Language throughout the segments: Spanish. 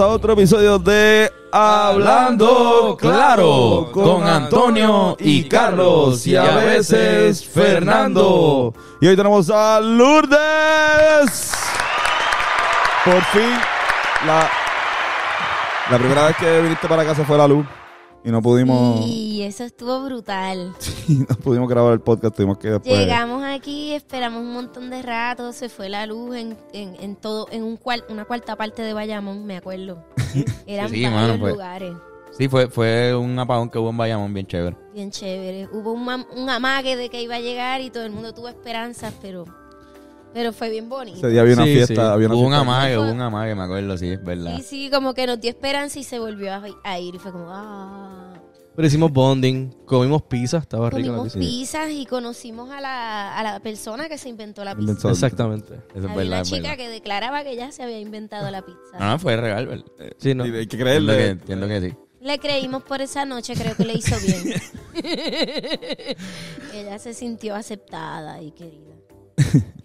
a otro episodio de Hablando Claro con Antonio y Carlos y a veces Fernando. Y hoy tenemos a Lourdes. Por fin, la, la primera vez que viniste para casa fue la luz y no pudimos. Y eso estuvo brutal. no pudimos grabar el podcast, tuvimos que Llegamos aquí, esperamos un montón de rato, se fue la luz en, en, todo, en un una cuarta parte de Bayamón, me acuerdo. Eran sí, lugares. Sí, fue, fue un apagón que hubo en Bayamón bien chévere. Bien chévere. Hubo un, un amague de que iba a llegar y todo el mundo tuvo esperanzas, pero pero fue bien bonito. Ese día había una fiesta. Había hubo un amague, hubo un amague, me acuerdo, sí, es verdad. Sí, sí, como que nos dio esperanza y se volvió a, a ir. Y fue como, ah. Pero hicimos bonding, comimos pizza, estaba rica la Comimos pizza. pizzas y conocimos a la, a la persona que se inventó la pizza. Exactamente. Esa es Había chica que declaraba que ya se había inventado la pizza. Ah, fue real, ¿verdad? Sí, no. Y Hay que que, entiendo que sí. Le creímos por esa noche, creo que le hizo bien. Ella se sintió aceptada y querida.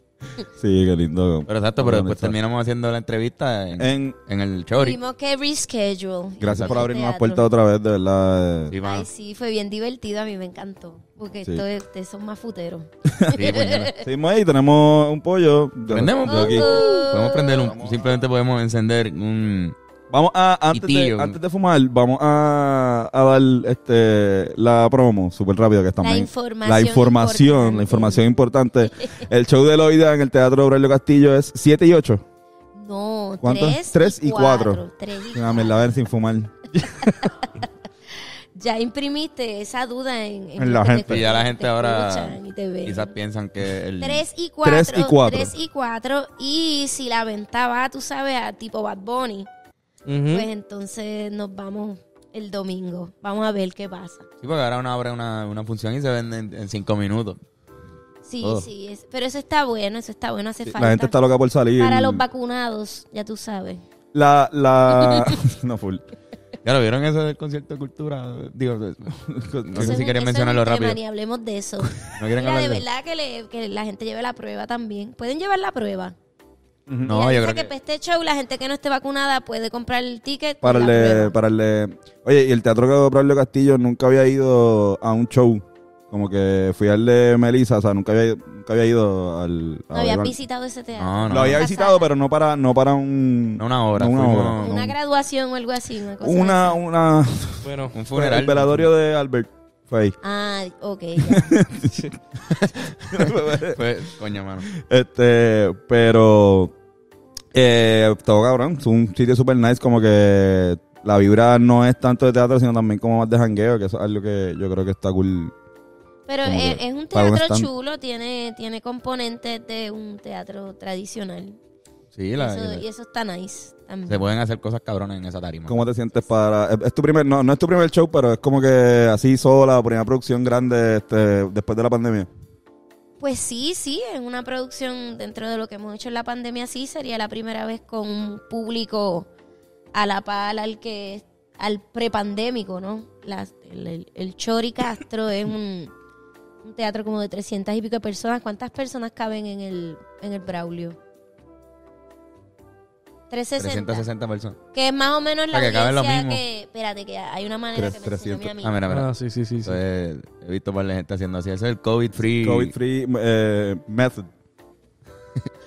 Sí, qué lindo. Pero exacto, pero después terminamos haciendo la entrevista en, en, el Chori. Tuvimos que reschedule. Gracias por abrirnos las puertas otra vez, de verdad. Eh. Sí, Ay, sí, fue bien divertido, a mí me encantó. Porque sí. ustedes son más futeros. Sí, pues, Seguimos ahí, tenemos un pollo. Prendemos. Podemos prender simplemente podemos encender un Vamos a, antes, de, antes de fumar, vamos a, a, dar este, la promo, súper rápido que estamos. La información. La información, importante. La información importante. el show de Loida en el Teatro Aurelio Castillo es 7 y 8. No, 3, 3 y 4. 3 y 4. la ver sin fumar. ya imprimiste esa duda en, en, la gente. Y ya la gente ahora quizás piensan que el 3 y 4, 3 y 4. 3 y 4 y si la venta va, tú sabes, a tipo Bad Bunny. Pues entonces nos vamos el domingo. Vamos a ver qué pasa. Sí, porque ahora una obra, una, una función y se vende en, cinco minutos. Sí, oh. sí, es, pero eso está bueno, eso está bueno, hace falta. La gente está loca por salir. Para los vacunados, ya tú sabes. La, la... no, full. ¿Ya lo vieron eso del concierto de cultura? Digo, no sé si querían mencionarlo rápido. Ni hablemos de eso. no de verdad que, le, que la gente lleve la prueba también. ¿Pueden llevar la prueba? No, yo creo que... que show la gente que no esté vacunada puede comprar el ticket. Para el, para el, Oye, y el Teatro que de Pablo Castillo nunca había ido a un show. Como que fui al de Melissa, o sea, nunca había, nunca había ido al... No había visitado ese teatro. No, no. Lo había visitado, pero no para, no para un... No una obra una, una graduación o algo así. Una, cosa una, Bueno, un funeral. El velatorio de Albert. Fue ahí. Ah, ok. Fue, coña, mano. Este, pero eh, todo cabrón, es un sitio super nice, como que la vibra no es tanto de teatro, sino también como más de jangueo, que eso es algo que yo creo que está cool. Pero es, un teatro chulo, tiene, tiene componentes de un teatro tradicional. Sí, y, eso está nice. También. Se pueden hacer cosas cabrones en esa tarima. ¿Cómo te sientes para.? Es, tu primer, no, no es tu primer show, pero es como que así sola, primera producción grande este, después de la pandemia. Pues sí, sí, en una producción dentro de lo que hemos hecho en la pandemia, sí, sería la primera vez con un público a la pala al que al prepandémico, ¿no? el, Chori Castro es un, teatro como de 300 y pico de personas. ¿Cuántas personas caben en el, en el Braulio? 360. 360 personas. Que es más o menos la o que caben que... Espérate, que hay una manera que me 300. Ah, mira, mira. Ah, sí, sí, sí. He visto varias gente haciendo así. eso es el COVID-free... COVID-free eh, method.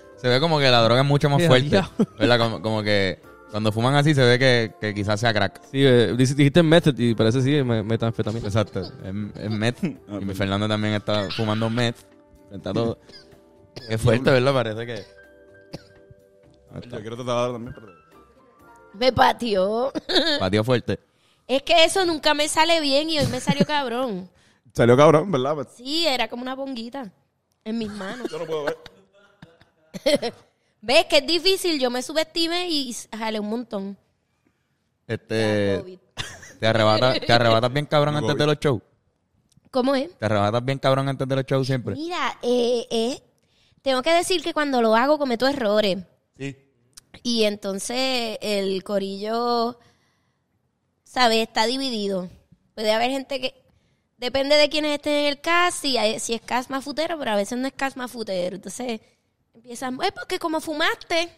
se ve como que la droga es mucho más fuerte. ¿Verdad? Como, que cuando fuman así se ve que, que quizás sea crack. Sí, eh, dijiste method y parece sí metanfetamina. Exacto. Es, meth. Ah, y mi pues. Fernando también está fumando meth. Está todo... Es fuerte, ¿verdad? Parece que... Me pateó. Pateó fuerte. Es que eso nunca me sale bien y hoy me salió cabrón. Salió cabrón, ¿verdad? Pues. Sí, era como una bonguita en mis manos. Yo no puedo ver. ¿Ves que es difícil? Yo me subestime y jale un montón. Este. Te arrebatas, te bien cabrón antes de los shows. ¿Cómo es? Te arrebatas bien cabrón antes de los shows siempre. Mira, eh, eh, tengo que decir que cuando lo hago cometo errores. Y entonces el corillo, ¿sabes? Está dividido. Puede haber gente que... Depende de quiénes estén en el cast, si, es cast más futero, pero a veces no es cast más futero. Entonces empiezan, es porque como fumaste,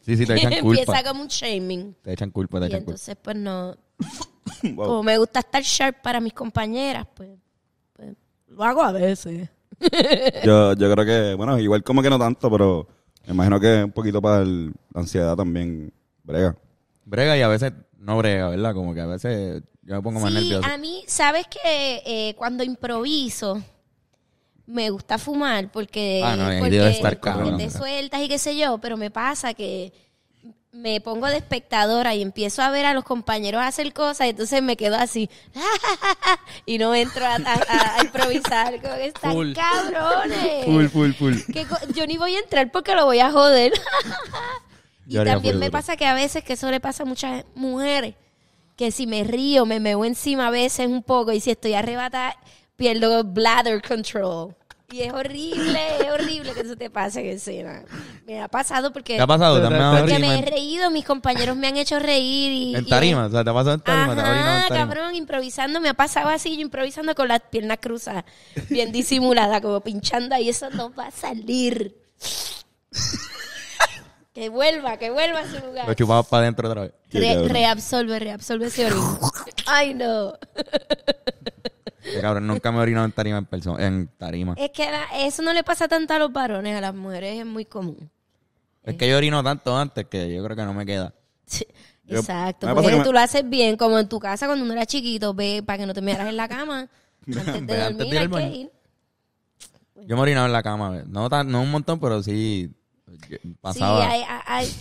sí, sí, te echan culpa. empieza como un shaming. Te echan culpa, te y entonces, pues no... Como me gusta estar sharp para mis compañeras, pues, pues lo hago a veces. yo, yo creo que, bueno, igual como que no tanto, pero me imagino que un poquito para la ansiedad también brega. Brega y a veces no brega, ¿verdad? Como que a veces yo me pongo más nervioso. A mí, sabes que eh, cuando improviso, me gusta fumar porque, ah, no, porque, porque te sueltas y qué sé yo, pero me pasa que me pongo de espectadora y empiezo a ver a los compañeros hacer cosas, y entonces me quedo así y no entro a, improvisar con estas cabrones. yo ni voy a entrar porque lo voy a joder. y también me pasa que a veces, que eso le pasa a muchas mujeres, que si me río, me meo encima a veces un poco y si estoy arrebatada, pierdo bladder control. Y es horrible, es horrible que eso te pase en escena. Me ha pasado porque. Me ha pasado? porque me he reído, mis compañeros me han hecho reír. Y, en tarima, o sea, te ha pasado en tarima. Ajá, cabrón, improvisando, me ha pasado así, yo improvisando con las piernas cruzadas, bien disimulada, como pinchando ahí, eso no va a salir. Que vuelva, que vuelva a su lugar. Lo chupamos para adentro otra vez. Re, reabsorbe, reabsorbe ese orín. Ay, no. pero este cabrón, nunca me he orinado en tarima en tarima. Es que eso no le pasa tanto a los varones, a las mujeres es muy común. Es que yo orino tanto antes que yo creo que no me queda. Exacto, porque tú lo haces bien, como en tu casa cuando uno era chiquito, ve para que no te miraras en la cama. Antes de dormir hay que ir. Yo me orinado en la cama, no, no un montón, pero sí Pasaba,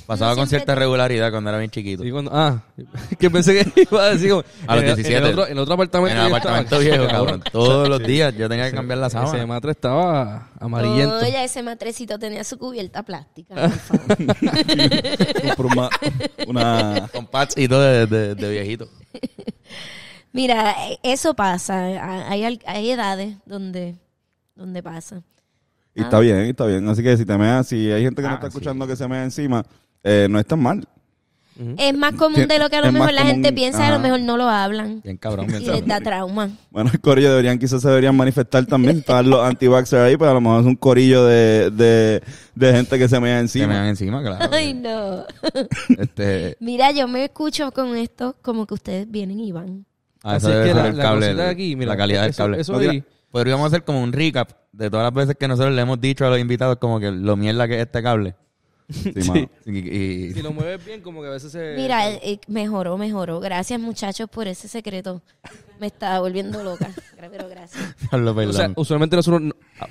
pasaba con cierta regularidad cuando era bien chiquito. ah, que pensé que iba a decir A los 17. En otro, en otro apartamento. En el apartamento viejo, cabrón. Todos los días yo tenía que cambiar la sábana. Ese matre estaba amarillento. ese matrecito tenía su cubierta plástica. Por una, una... Con y todo de, de, de viejito. Mira, eso pasa. Hay, hay edades donde, donde pasa. Y ah. está bien, está bien. Así que si te meas, si hay gente que no ah, está escuchando que se mea encima, eh, no es tan mal. Es más común de lo que a lo mejor la gente piensa, a lo mejor no lo hablan. Y les da trauma. Bueno, el corillo deberían, quizás se deberían manifestar también. estar los anti ahí, pero pues a lo mejor es un corillo de, de, de gente que se mea encima. Se mean encima, claro. Ay, no. Este, mira, yo me escucho con esto como que ustedes vienen y van. Ah, Así es que la, la, de aquí, mira, la calidad del cable. Eso, Podríamos hacer como un recap de todas las veces que nosotros le hemos dicho a los invitados como que lo mierda que es este cable. Sí, Y, Si lo mueves bien, como que a veces se... Mira, eh, mejoró, mejoró. Gracias, muchachos, por ese secreto. Me estaba volviendo loca. Pero gracias. o sea, usualmente nosotros... No... Ah,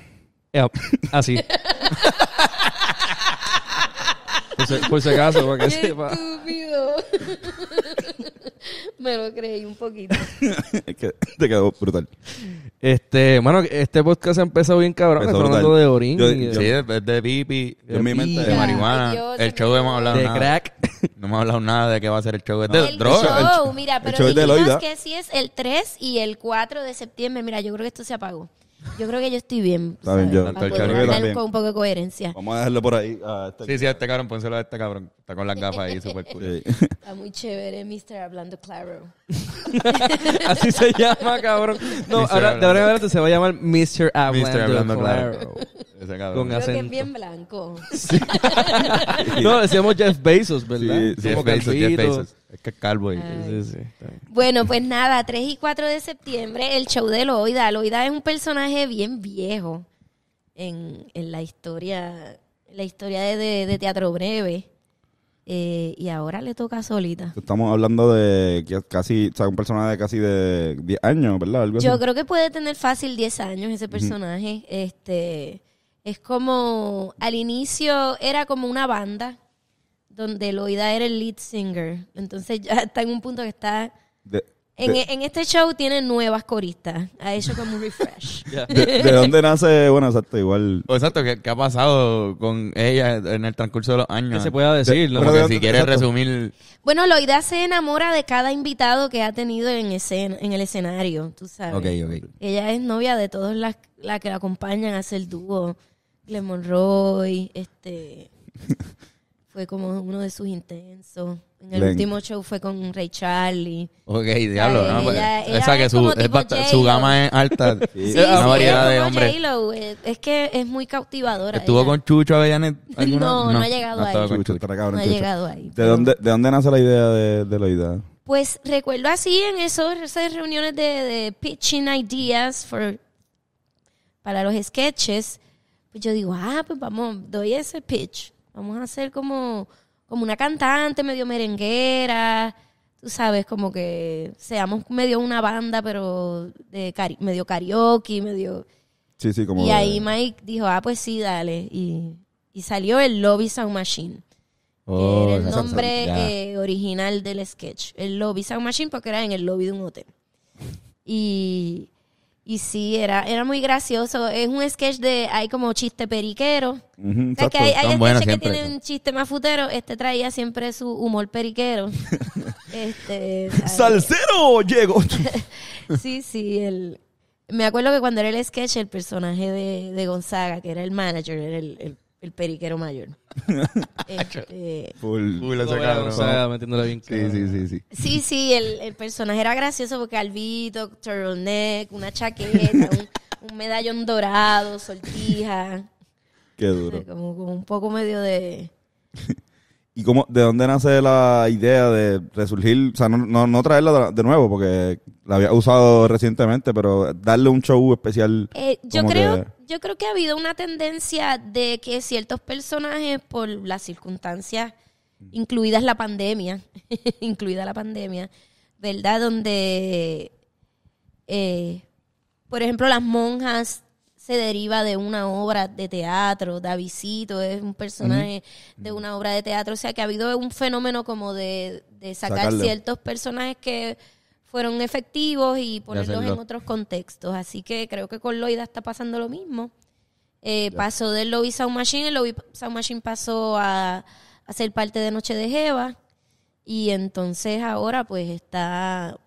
eh, ah, así. por, si, acaso, para que Qué estúpido. Me lo creí un poquito. te quedó brutal. Este, bueno, este podcast empezado bien cabrón, empezó hablando de orín. sí, de, de pipi, de mi mente. De marihuana. el show hemos hablado de crack. No hemos hablado nada de qué va a ser el show. De el Show, mira, pero el dijimos que si es el 3 y el 4 de septiembre. Mira, yo creo que esto se apagó. Yo creo que yo estoy bien. Está bien, yo. con un poco de coherencia. Vamos a dejarlo por ahí. este- Sí, sí, a este cabrón, pónselo a este cabrón. Está con las gafas ahí, súper cool. Está muy chévere, Mr. Hablando Claro. Así se llama, cabrón. No, ahora, de ahora en adelante se va a llamar Mr. Hablando, claro. Ese cabrón. Creo que es bien blanco. No, decíamos Jeff Bezos, ¿verdad? Sí, Jeff Bezos, Jeff Bezos. Es que calvo bueno, pues nada, 3 y 4 de septiembre, el show de Loida. Loida es un personaje bien viejo en, la historia, la historia de, Teatro Breve. Eh, y ahora le toca solita. Estamos hablando de casi, o sea, un personaje de casi de 10 años, ¿verdad? Yo creo que puede tener fácil 10 años ese personaje. Este es como al inicio era como una banda donde Loida era el lead singer. Entonces ya está en un punto que está... E, en, este show tiene nuevas coristas. Ha hecho como un refresh. De, dónde nace? Bueno, exacto, igual. Pues exacto, ¿qué, ha pasado con ella en el transcurso de los años? Que se pueda decir, Porque si quieres resumir. Bueno, Loida se enamora de cada invitado que ha tenido en, en el escenario, tú sabes. Okay, okay. Ella es novia de todas las la que la acompañan a hacer dúo. Lemon Roy, este. fue como uno de sus intensos. En el último show fue con Ray Charlie. Ok, diablo. no, o sea, que su, su gama es alta. sí, sí, una variedad de Es que es muy cautivadora. ¿Estuvo con Chucho Avellanet? No, no, no, ha llegado no ahí. Chucho. no ha llegado ahí. ¿De dónde, ¿De dónde nace la idea de, la idea? Pues recuerdo así en esos, esas reuniones de, de pitching ideas for, para los sketches. Pues yo digo, ah, pues vamos, doy ese pitch Vamos a hacer como, como una cantante medio merenguera, tú sabes, como que seamos medio una banda, pero de medio karaoke, medio... Sí, sí, como... Y ahí Mike dijo, ah, pues sí, dale. Y, y salió el Lobby Sound Machine. Oh, era el nombre eh, original del sketch. El Lobby Sound Machine porque era en el lobby de un hotel. Y, y sí, era, era muy gracioso. Es un sketch de, hay como chiste periquero. que hay, hay sketches que tienen un chiste más futero. Este traía siempre su humor periquero. este, ¡Salsero! Llegó. sí, sí, el, me acuerdo que cuando era el sketch, el personaje de, Gonzaga, que era el manager, era el el periquero mayor. Este, full, bien sí, sí, sí, sí. Sí, sí, el, el personaje era gracioso porque albito, turtleneck, una chaqueta, un, medallón dorado, soltija. Qué duro. Como, como un poco medio de... ¿Y cómo, de dónde nace la idea de resurgir? O sea, no, no, traerla de nuevo, porque la había usado recientemente, pero darle un show especial. Eh, yo creo que... yo creo que ha habido una tendencia de que ciertos personajes, por las circunstancias, mm. incluidas la pandemia, incluida la pandemia, ¿verdad? Donde, eh, por ejemplo, las monjas se deriva de una obra de teatro. Davidito es un personaje de una obra de teatro. O sea que ha habido un fenómeno como de, sacar ciertos personajes que fueron efectivos y ponerlos en otros contextos. Así que creo que con Loida está pasando lo mismo. Eh, pasó del Lobby Sound Machine, el Lobby Sound Machine pasó a, a ser parte de Noche de Jeva. Y entonces ahora pues está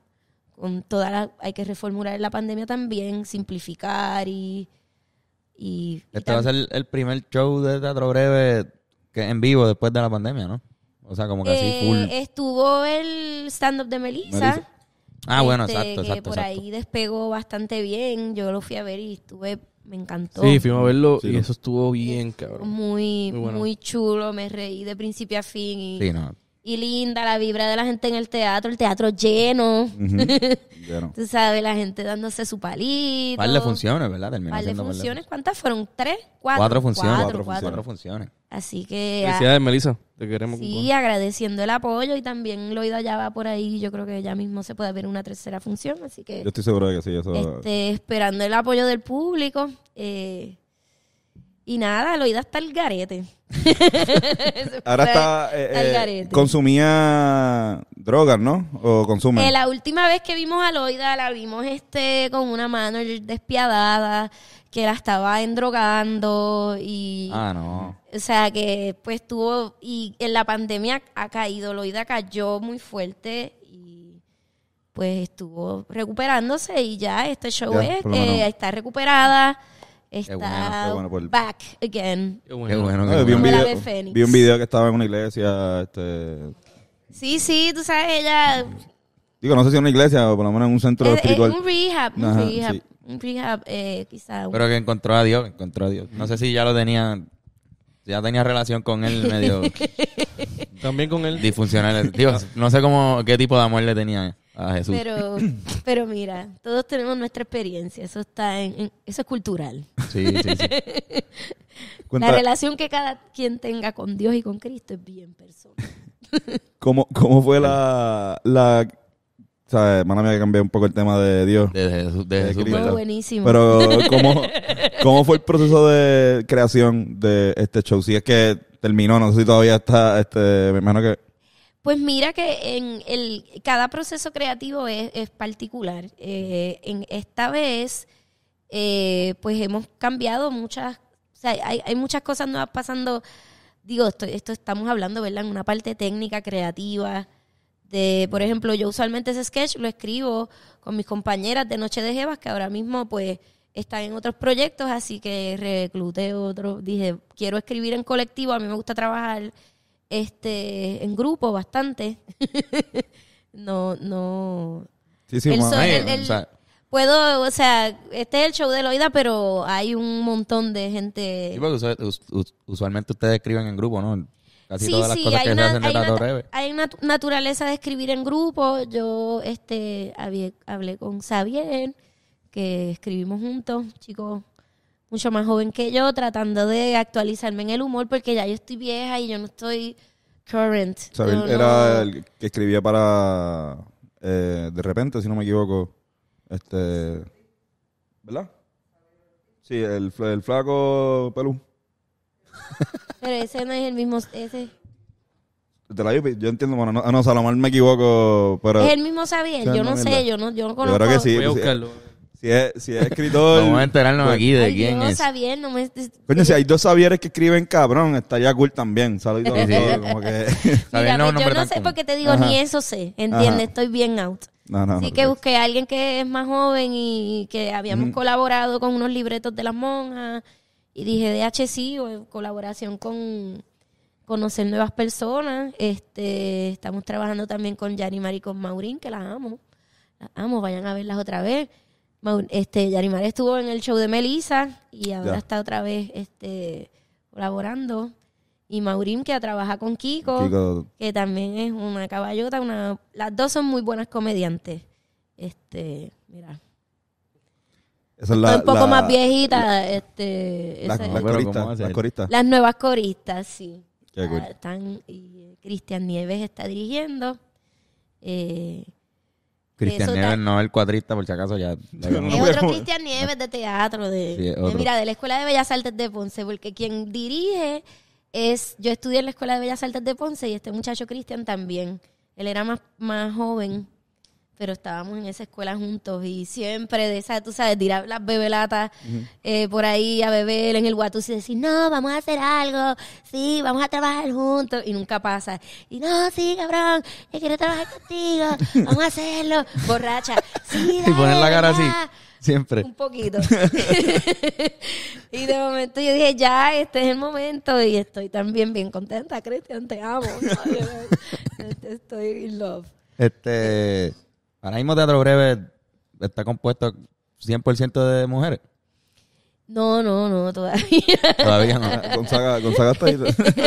con toda la, hay que reformular la pandemia también, simplificar y y, este va a ser el primer show de Teatro Breve que en vivo después de la pandemia, ¿no? O sea, como que así eh, full. Estuvo el stand-up de Melissa. Ah, bueno, este, exacto, que Por ahí despegó bastante bien. Yo lo fui a ver y estuve me encantó. Sí, fuimos a verlo y eso estuvo bien, cabrón. Muy, muy, chulo, me reí de principio a fin. Y sí, no, y linda, la vibra de la gente en el teatro, el teatro lleno. Tú sabes, la gente dándose su palito. Par de funciones, ¿verdad? par de funciones, ¿cuántas fueron? ¿Tres? ¿Cuatro? Cuatro funciones. Cuatro, funciones. Así que... Felicidades, Melissa. Te queremos. Sí, agradeciendo el apoyo y también Loida ya va por ahí. Yo creo que ya mismo se puede ver una tercera función, así que... Yo estoy seguro de que sí, eso... Este, esperando el apoyo del público. Eh, y nada, Loida está al el garete. Ahora está. Eh, eh, garete. consumía drogas, ¿no? O consume. Eh, la última vez que vimos a Loida, la vimos este con una mano despiadada, que la estaba endrogando y. Ah, no. O sea, que pues tuvo. Y en la pandemia ha caído. Loida cayó muy fuerte y pues estuvo recuperándose y ya este show es que está recuperada está back again. vi, un video, que estaba en una iglesia. Este... Sí, sí, tú sabes, ella... Digo, no sé si en una iglesia o por lo menos en un centro es, espiritual. un rehab, rehab, un rehab eh, Pero que encontró a Dios, encontró a Dios. No sé si ya lo tenía, ya tenía relación con él medio... También con él. Disfuncional. dios no sé cómo, qué tipo de amor le tenía. Pero, pero mira, todos tenemos nuestra experiencia. Eso está en, eso es cultural. Sí, sí, sí. La relación que cada quien tenga con Dios y con Cristo es bien personal. ¿Cómo, ¿Cómo, fue la, la ¿sabes? me mía cambié un poco el tema de Dios. De buenísimo. Pero, ¿cómo, ¿cómo, fue el proceso de creación de este show? Si es que terminó, no sé si todavía está, este, me que pues mira que en el, cada proceso creativo es, particular. Eh, en esta vez, eh, pues hemos cambiado muchas, o sea, hay, muchas cosas nuevas pasando. Digo, esto, estamos hablando, ¿verdad? En una parte técnica, creativa, de, por ejemplo, yo usualmente ese sketch lo escribo con mis compañeras de Noche de Jebas, que ahora mismo pues están en otros proyectos, así que recluté otro, dije, quiero escribir en colectivo, a mí me gusta trabajar este, en grupo bastante. no, no. Sí, sí, Puedo, o sea, este es el show de Loida, pero hay un montón de gente. usualmente ustedes escriben en grupo, ¿no? Casi sí, todas las sí, cosas que hay, una, naturaleza de escribir en grupo. Yo este hablé, hablé con Xavier, que escribimos juntos, chicos mucho más joven que yo, tratando de actualizarme en el humor, porque ya yo estoy vieja y yo no estoy current. O era el que escribía para eh, De repente, si no me equivoco. Este. ¿Verdad? Sí, el, el flaco pelú. Pero ese no es el mismo. Ese. De la pues, yo entiendo, bueno, no, ah, no Salomar me equivoco, pero... Es el mismo Sabiel, yo no sé, yo no, yo no conozco. que sí. Pues, si es, si escritor. Vamos a enterarnos pues, aquí de quién es. no me... Coño, si hay dos Xavieres que escriben cabrón, estaría cool también. Saludos que... Pues, yo no sé por qué te digo ni eso sé. Entiende, estoy bien out. Así que busqué a alguien que es más joven y que habíamos colaborado con unos libretos de las monjas. Y dije, DH sí, o en colaboración con conocer nuevas personas. Este, estamos trabajando también con Yari Maricón con Maurín, que las amo. Las amo, vayan a verlas otra vez este, Yarimar estuvo en el show de Melissa y ahora está otra vez este, colaborando. Y Maurín, que trabaja con Kiko, que también es una caballota. Una, las dos son muy buenas comediantes. Este, mira. Esa es la, un poco más viejita. este, las, coristas, las, nuevas coristas, sí. Ah, están, y Cristian Nieves está dirigiendo. Eh, Cristian Nieves, no el cuadrista, por si acaso ya. es otro Cristian Nieves de teatro, de, mira, de la Escuela de Bellas Artes de Ponce, porque quien dirige es, yo estudié en la Escuela de Bellas Artes de Ponce y este muchacho Cristian también. Él era más, más joven pero estábamos en esa escuela juntos y siempre de esa, tú sabes, tirar las bebelatas eh, por ahí a beber en el guatus y decir, no, vamos a hacer algo, sí, vamos a trabajar juntos y nunca pasa. Y no, sí, cabrón, yo quiero trabajar contigo, vamos a hacerlo, borracha. Sí, y poner la cara así. Siempre. Un poquito. y de momento yo dije, ya, este es el momento. Y estoy también bien contenta, Cristian, te amo. Este, estoy in love. Este. Ahora mismo Teatro Breve está compuesto 100% de mujeres. No, no, no, todavía. Todavía no. Gonzaga, Gonzaga está ahí.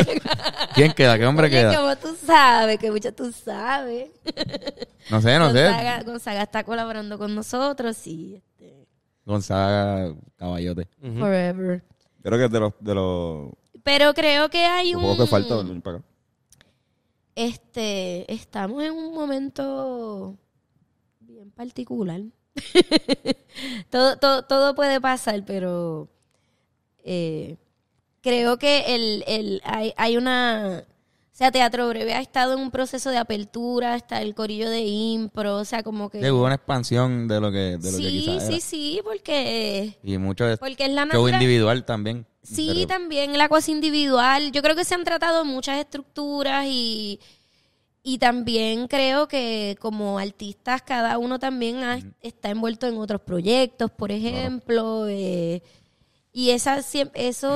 ¿Quién queda? ¿Qué hombre Oye, queda? Como tú sabes, que mucho tú sabes. No sé, no sé. Gonzaga está colaborando con nosotros Sí. Este... Gonzaga Caballote. Forever. Creo que es de los... De los... Pero creo que hay un... poco que falta. Este, estamos en un momento en particular. todo, todo, puede pasar, pero eh, creo que hay, una... O sea, Teatro Breve ha estado en un proceso de apertura, está el corillo de impro, o sea, como que... Sí, hubo una expansión de lo que, sí, Sí, sí, porque... Y mucho porque es la show individual también. Sí, también la cosa individual. Yo creo que se han tratado muchas estructuras y y también creo que como artistas cada uno también está envuelto en otros proyectos, por ejemplo. Eh, y eso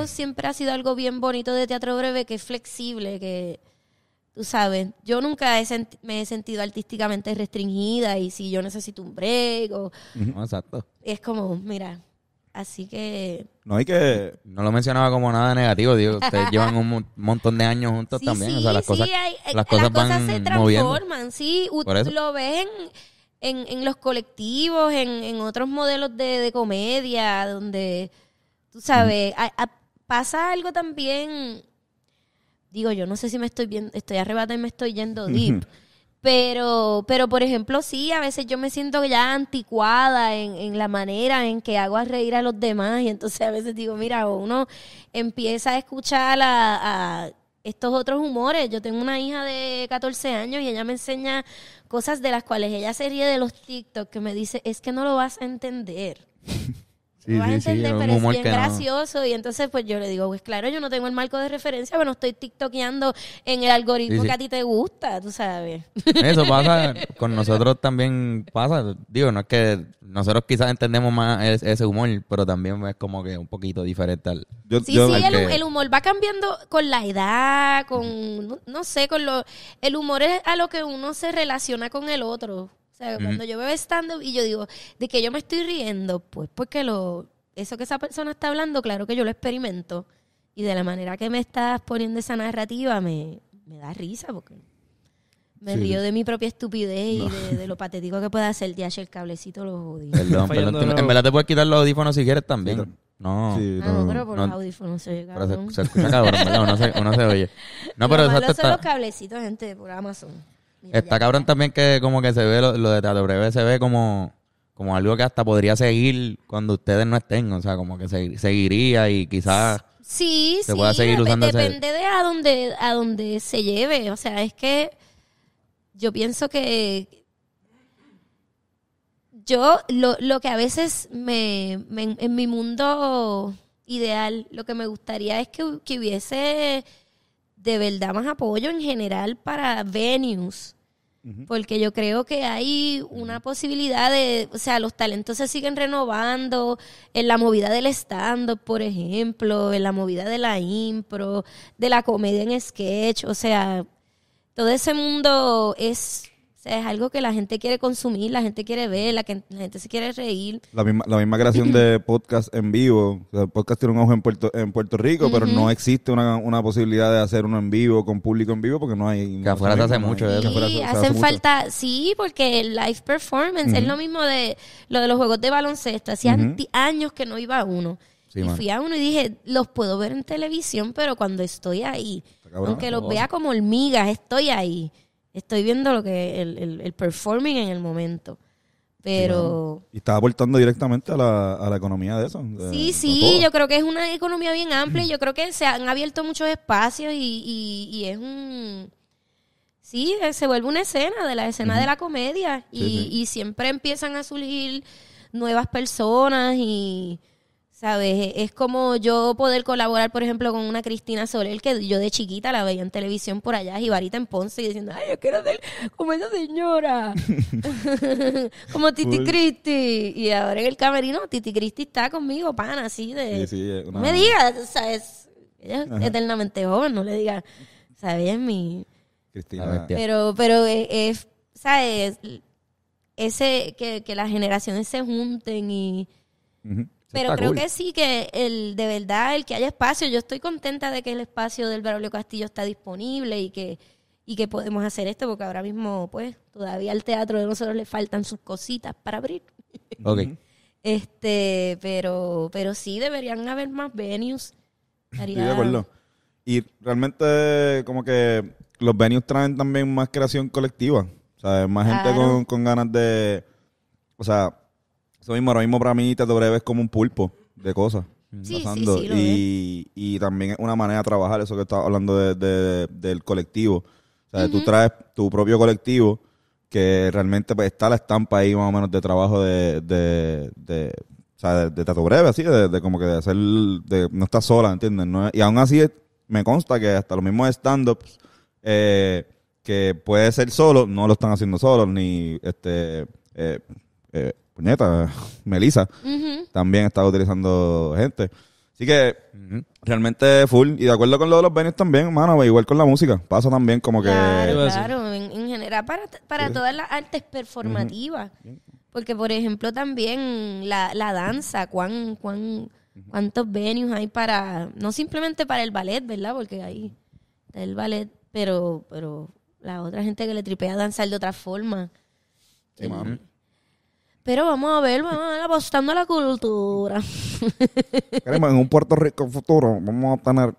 siempre ha sido algo bien bonito de Teatro Breve, que es flexible, que tú sabes, yo nunca me he sentido artísticamente restringida y si yo necesito un break o... Exacto. Es como, mira, así que no hay que. No lo mencionaba como nada negativo, digo. Ustedes llevan un montón de años juntos también. o sea, eh, las cosas, las cosas, se transforman, sí. Lo ven en, en, los colectivos, en, otros modelos de, comedia, donde, tú mm. sabes, pasa algo también. Digo, yo no sé si me estoy viendo, estoy arrebata y me estoy yendo deep. Pero, pero por ejemplo, sí, a veces yo me siento ya anticuada en, en, la manera en que hago a reír a los demás. Y entonces a veces digo, mira, uno empieza a escuchar a, estos otros humores. Yo tengo una hija de 14 años y ella me enseña cosas de las cuales ella se ríe de los TikTok que me dice, es que no lo vas a entender. Sí, a entender, pero es gracioso. Y entonces, pues yo le digo, pues claro, yo no tengo el marco de referencia, pero no estoy tiktokeando en el algoritmo que a ti te gusta, tú sabes. Eso pasa con nosotros también pasa. Digo, no es que nosotros quizás entendemos más ese humor, pero también es como que un poquito diferente al. sí, sí, el, humor va cambiando con la edad, con. no sé, con lo. El humor es a lo que uno se relaciona con el otro. O sea, cuando yo veo stand y yo digo, de que yo me estoy riendo, pues porque lo, eso que esa persona está hablando, claro que yo lo experimento. Y de la manera que me estás poniendo esa narrativa, me, me da risa porque me río de mi propia estupidez y de, lo patético que puede hacer. Ya, el cablecito los audífonos. Perdón, perdón. en verdad te puedes quitar los audífonos si quieres también. no. Ah, no. pero por los audífonos se oye, se, escucha cabrón, se, oye. No, pero son los cablecitos, gente, por Amazon. Está cabrón también que como que se ve lo, de Teatro Breve, se ve como, como algo que hasta podría seguir cuando ustedes no estén, o sea, como que seguiría y quizás... Sí, se pueda seguir depende de a dónde, a dónde se lleve, o sea, es que yo pienso que yo lo, que a veces en mi mundo ideal, lo que me gustaría es que, que hubiese de verdad más apoyo en general para venues. Porque yo creo que hay una posibilidad de, o sea, los talentos se siguen renovando en la movida del stand por ejemplo, en la movida de la impro, de la comedia en sketch, o sea, todo ese mundo es es algo que la gente quiere consumir, la gente quiere ver, la, que, gente se quiere reír. La misma, la misma creación de podcast en vivo. el podcast tiene un ojo en Puerto, en Puerto Rico, pero no existe una, posibilidad de hacer uno en vivo, con público en vivo, porque no hay... Que afuera hace mucho de eso. Sí, hacen falta... Sí, porque el live performance es lo mismo de lo de los juegos de baloncesto. Hacía años que no iba uno. y fui a uno y dije, los puedo ver en televisión, pero cuando estoy ahí, aunque los oh, vea como hormigas, estoy ahí. Estoy viendo lo que el, el, performing en el momento. Pero. y está aportando directamente a la, economía de eso. sí, sí, yo creo que es una economía bien amplia. Y yo creo que se han abierto muchos espacios y, y, y es un. Sí, eh, se vuelve una escena de la escena de la comedia. y, y siempre empiezan a surgir nuevas personas y ¿Sabes? E-, es como yo poder colaborar, por ejemplo, con una Cristina Soler, que yo de chiquita la veía en televisión por allá, Jibarita en Ponce, y diciendo, ay, yo quiero ser como esa señora. como Titi Cristi. Y ahora en el camerino, Titi Cristi está conmigo, pana, así de... Sí, una... Me digas, ¿sabes? Ella es eternamente joven, no le digas, ¿sabes? mi... Pero, pero e, es, ¿sabes? Ese, que, las generaciones se junten y... Pero creo que sí, que el de verdad, el que haya espacio, yo estoy contenta de que el espacio del Braulio Castillo está disponible y que, que podemos hacer esto, porque ahora mismo, pues, todavía al teatro de nosotros le faltan sus cositas para abrir. Ok. este, pero, pero sí deberían haber más venues. de acuerdo. Y realmente, como que los venues traen también más creación colectiva. O sea, más gente con, con ganas de. O sea, eso mismo, ahora mismo para mí Breve es como un pulpo de cosas. y, y, también es una manera de trabajar, eso que estaba hablando de, del colectivo. O sea, tú traes tu propio colectivo que realmente pues, está la estampa ahí más o menos de trabajo de, de, de o sea, de, tato breve, así, de, como que de hacer, de, no estás sola, ¿entiendes? y aún así me consta que hasta los mismos stand-ups eh, que puede ser solo, no lo están haciendo solos, ni este... eh, eh puñeta, Melissa, también estaba utilizando gente. Así que realmente full. Y de acuerdo con lo de los venues también, mano, igual con la música. Pasa también como que. Claro, En, general para, todas las artes performativas. Porque, por ejemplo, también la, danza, cuán, cuán, cuántos venues hay para. No simplemente para el ballet, ¿verdad? Porque ahí el ballet, pero, pero la otra gente que le tripea a danzar de otra forma. Sí, pero vamos a ver, vamos a ver, apostando a la cultura. Queremos en un Puerto Rico futuro, vamos a tener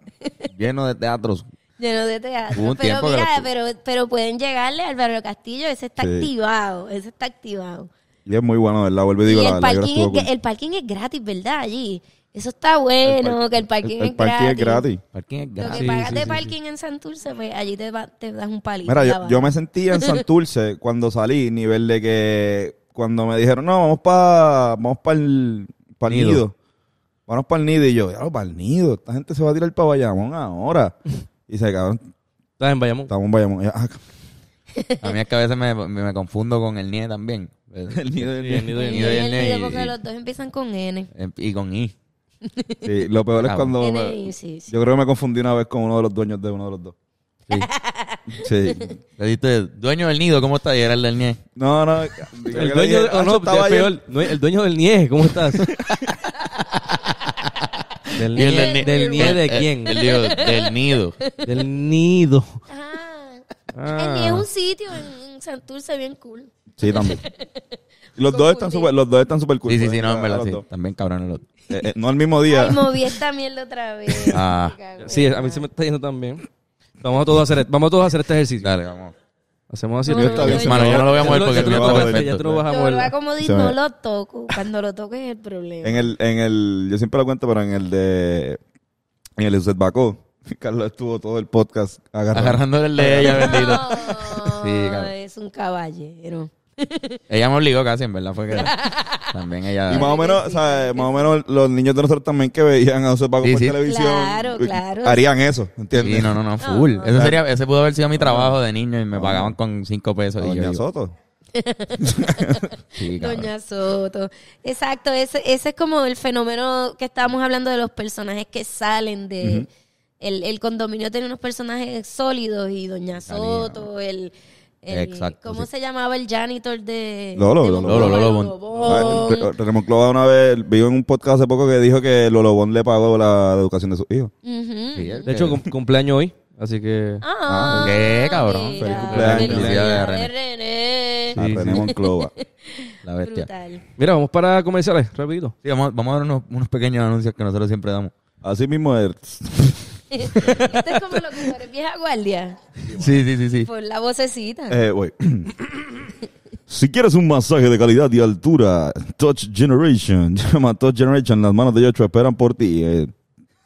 lleno de teatros. Lleno de teatros. pero mira, pero, pero pueden llegarle al Barrio Castillo, ese está activado, ese está activado. Y es muy bueno, ¿verdad? vuelve y digo, el, parking es, el parking es gratis, ¿verdad? Allí. Eso está bueno, que el parking, es, gratis. El Parking es Lo que gratis. pagas de parking en Santurce, pues allí te, das un palito. Mira, yo, yo me sentía en Santurce cuando salí, nivel de que cuando me dijeron, no, vamos para vamos pa el, nido. Vamos para el nido. Y yo, ya, para el nido. Esta gente se va a tirar para Bayamón ahora. y se acabaron. ¿Estás en Bayamón? Estamos en Bayamón. Ah, a mí es que a veces me, me, confundo con el NIE también. el nido el NIE. El nido y El nido porque los dos empiezan con N. Em, y con I. Sí, lo peor es cuando... Yo creo que me confundí una vez con uno de los dueños de uno de los dos. Sí. sí. Le diste, dueño del nido, ¿cómo estás, Gerald del NIE? No, ah, no. El dueño, no, peor, el dueño del NIE, ¿cómo estás? del, NIE, del, del de eh, eh, quién? del nido. Del nido. Ah, El NIE es un sitio en, Santurce bien cool. Sí, también. Los dos, están super, los dos están súper cool. Sí, sí, pues, sí, no, en verdad, sí. También cabrón el otro. No el mismo día. Ay, moví esta mierda otra vez. Ah. Sí, a mí se me está yendo también. E-, vamos a todos a hacer este ejercicio. Dale, vamos. Hacemos así. yo, yo, mano, yo no lo voy a mover porque tú no perfecto. a mover. no lo toco. Cuando lo toques es el problema. En el, en el, yo siempre lo cuento, pero en el de, en el de Bacó, Carlos estuvo todo el podcast agarrando. Agarrándole el de ella, bendito. Sí, Es un caballero ella me obligó casi, en verdad, fue que también ella... Y más o menos, Más o menos los niños de nosotros también que veían a José Paco por televisión... Claro, claro. Harían eso, ¿entiendes? Sí, no, no, no, full. sería, ese pudo haber sido mi trabajo de niño y me pagaban con cinco pesos. Doña Soto. Doña Soto. Exacto, ese, ese es como el fenómeno que estábamos hablando de los personajes que salen de... el, el condominio tiene unos personajes sólidos y Doña Soto, el Exacto. ¿Cómo se llamaba el janitor de Lolo? Lolo, Lolo, Lolo, Lolo bon. Ah, una vez vio en un podcast hace poco que dijo que Lolo Bon le pagó la educación de sus hijos. de hecho, cumpleaños hoy. Así que. Ah, ¿Qué, cabrón? Feliz cumpleaños. ¡Feliz René. René. Sí, Monclova. la bestia. Mira, vamos para comerciales, rapidito. Sí, vamos, a dar unos, unos pequeños anuncios que nosotros siempre damos. Así mismo es. Este es como lo que locutores vieja guardia. Sí, sí, sí, sí. Por la vocecita. Eh, güey. Si quieres un masaje de calidad y altura, Touch Generation, llama Touch Generation, las manos de Yocho esperan por ti.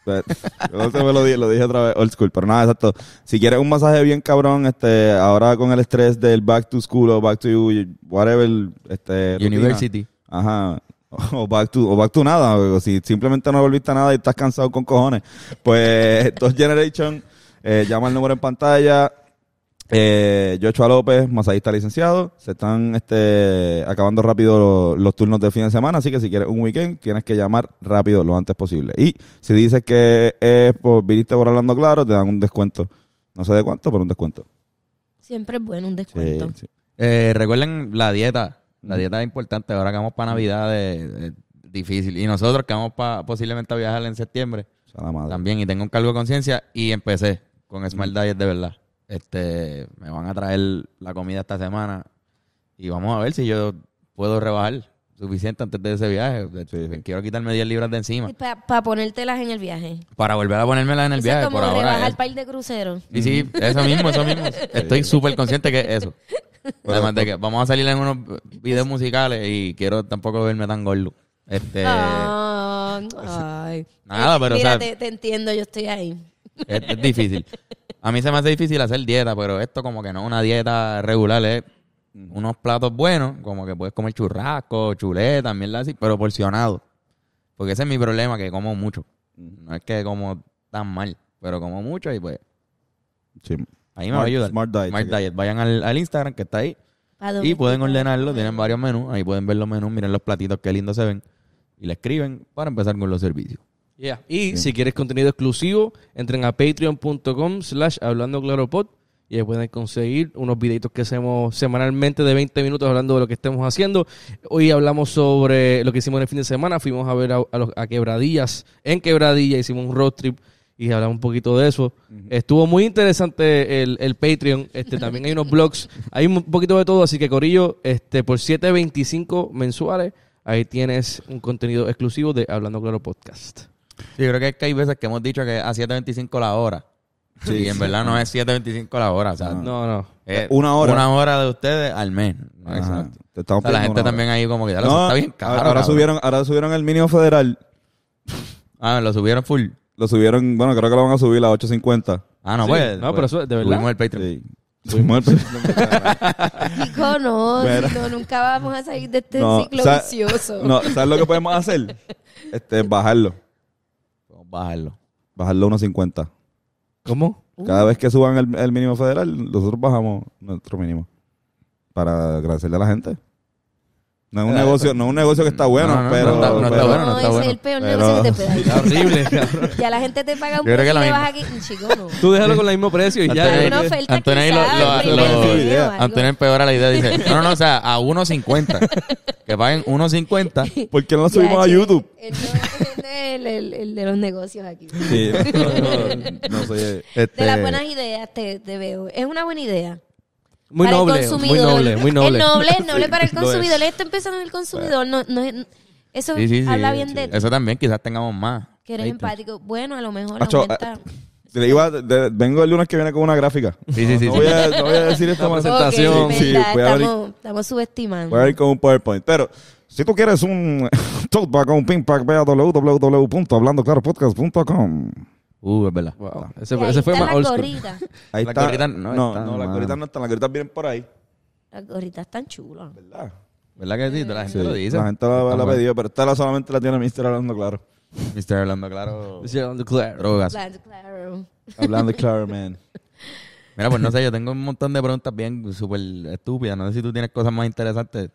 no eh. eh, me lo dije, lo dije otra vez, old school, pero nada, exacto. Si quieres un masaje bien cabrón, este, ahora con el estrés del back to school o back to you, whatever, este, University. ajá. O back to, o back nada, si simplemente no volviste a nada y estás cansado con cojones. Pues Dos Generation, eh, llama el número en pantalla. Eh, López, masajista licenciado. Se están este, acabando rápido los, turnos de fin de semana, así que si quieres un weekend, tienes que llamar rápido, lo antes posible. Y si dices que es por viniste por hablando claro, te dan un descuento. No sé de cuánto, pero un descuento. Siempre es bueno un descuento. Eh, recuerden la dieta. La dieta es importante. Ahora que vamos para Navidad es, difícil. Y nosotros que vamos para posiblemente a viajar en septiembre. También. Y tengo un cargo de conciencia y empecé con Smart Diet de verdad. Este, me van a traer la comida esta semana y vamos a ver si yo puedo rebajar suficiente antes de ese viaje. Este, quiero quitarme 10 libras de encima. Para ponértelas en el viaje. Para volver a ponérmelas en el viaje. por ahora. Rebajar el de crucero. Y sí, eso mismo, eso mismo. Estoy súper consciente que eso. Además de que vamos a salir en unos videos musicales y quiero tampoco verme tan gordo. Este. Ah, ay. Nada, pero. Mira, te, entiendo, yo estoy ahí. Es, difícil. A mí se me hace difícil hacer dieta, pero esto, como que no es una dieta regular, es unos platos buenos, como que puedes comer churrasco, chuleta, también así, pero porcionado. Porque ese es mi problema, que como mucho. No es que como tan mal, pero como mucho y pues. Sí. A me va a ayudar. Smart Diet. Vayan al, Instagram que está ahí. Y pueden ordenarlo. Tienen varios menús. Ahí pueden ver los menús. Miren los platitos. Qué lindos se ven. Y le escriben para empezar con los servicios. Y si quieres contenido exclusivo, entren a patreon.com slash hablando claro y ahí pueden conseguir unos videitos que hacemos semanalmente de 20 minutos hablando de lo que estemos haciendo. Hoy hablamos sobre lo que hicimos en el fin de semana. Fuimos a ver a, a, a Quebradillas. En Quebradilla hicimos un road trip y hablamos un poquito de eso. Estuvo muy interesante el, Patreon. Este, también hay unos blogs. Hay un poquito de todo. Así que, Corillo, este, por 7.25 mensuales, ahí tienes un contenido exclusivo de Hablando Claro Podcast. yo creo que, hay veces que hemos dicho que a 7.25 la hora. Sí, y en verdad no, es 7.25 la hora. no, no. Es una hora. Una hora de ustedes al mes. Exacto. la gente también ahí como que está bien ahora subieron, ahora subieron el mínimo federal. Ah, lo subieron full. Lo subieron, bueno, creo que lo van a subir a 8.50. Ah, no, pues, No, pues, pero eso, de verdad. Subimos el Patreon. Sí. Subimos el Chico, no, no, nunca vamos a salir de este ciclo vicioso. No, ¿sabes lo que podemos hacer? Este, bajarlo. Bajarlo. Bajarlo a 1.50. ¿Cómo? Cada vez que suban el, el mínimo federal, nosotros bajamos nuestro mínimo. Para agradecerle a la gente. No es un negocio, no un negocio que está bueno, pero. No, está, bueno, no está bueno. Es el peor negocio que te puede Está horrible, cabrón. Ya la gente te paga un precio y le vas aquí. Chico, no. Tú déjalo con el mismo precio y ya. Una oferta Antonio empeora la idea. Dice, no, no, o sea, a 1.50. que paguen 1.50. ¿Por qué no lo subimos a YouTube? El, de los negocios aquí. Sí, no, sé. De las este buenas ideas te, veo. Es una buena idea. Muy noble, muy noble, muy noble. Es noble, noble para el consumidor. esto está empezando en el consumidor. No, no eso habla bien de Eso también, quizás tengamos más. Que eres empático. Bueno, a lo mejor aumenta. Eh, vengo el lunes que viene con una gráfica. Sí, sí, sí. No, voy, a, decir esta presentación. sí, voy a estamos, subestimando. Voy a ir con un PowerPoint. Pero si tú quieres un talkback o un pin pack, ve a www.hablandoclaropodcast.com. Uh, es verdad. Ese, fue, más Ahí la está. Gorrita no, no, las gorritas no están. Las gorritas vienen por ahí. Las gorritas están chulas. ¿Verdad? ¿Verdad que sí? La gente lo dice. La gente la, ha pedido, pero esta solamente la tiene Mr. Hablando Claro. Mr. Hablando Claro. Mr. Hablando Claro. Hablando Claro. Hablando Claro, man. Mira, pues no sé, yo tengo un montón de preguntas bien súper estúpidas. No sé si tú tienes cosas más interesantes.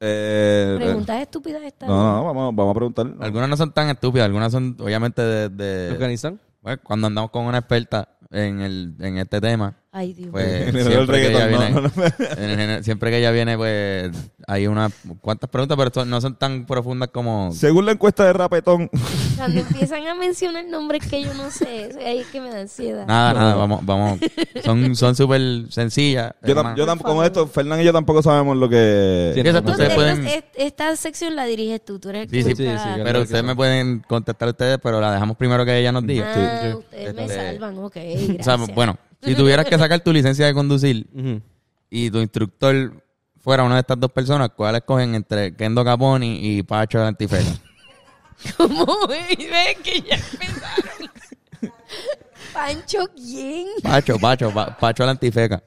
Eh, eh, preguntas estúpidas estas. No, no, vamos, vamos a preguntar. Algunas no son tan estúpidas, algunas son obviamente de... de... ¿Afganistán? pues, cuando andamos con una experta en, el, en este tema, Ay, Dios pues, siempre, que ella viene, siempre que ella viene, pues hay unas cuantas preguntas, pero no son tan profundas como... Según la encuesta de Rapetón, cuando empiezan a mencionar nombres que yo no sé, ahí es que me da ansiedad. Nada, nada, vamos, vamos. Son súper sencillas. Yo, yo tampoco, con esto, Fernán y yo tampoco sabemos lo que... Esta sección la diriges tú, tú eres Sí, sí, sí, sí pero ustedes me pueden contestar ustedes, pero la dejamos primero que ella nos diga. Ah, ustedes me este, salvan, ok, gracias. O sea, bueno, si tuvieras que sacar tu licencia de conducir y tu instructor fuera una de estas dos personas, ¿cuál escogen entre Kendo Caponi y Pacho Antifela? ¿Cómo? Ven que ya empezaron. ¿Pancho quién? Pacho, Pacho, Pacho el la antifeca.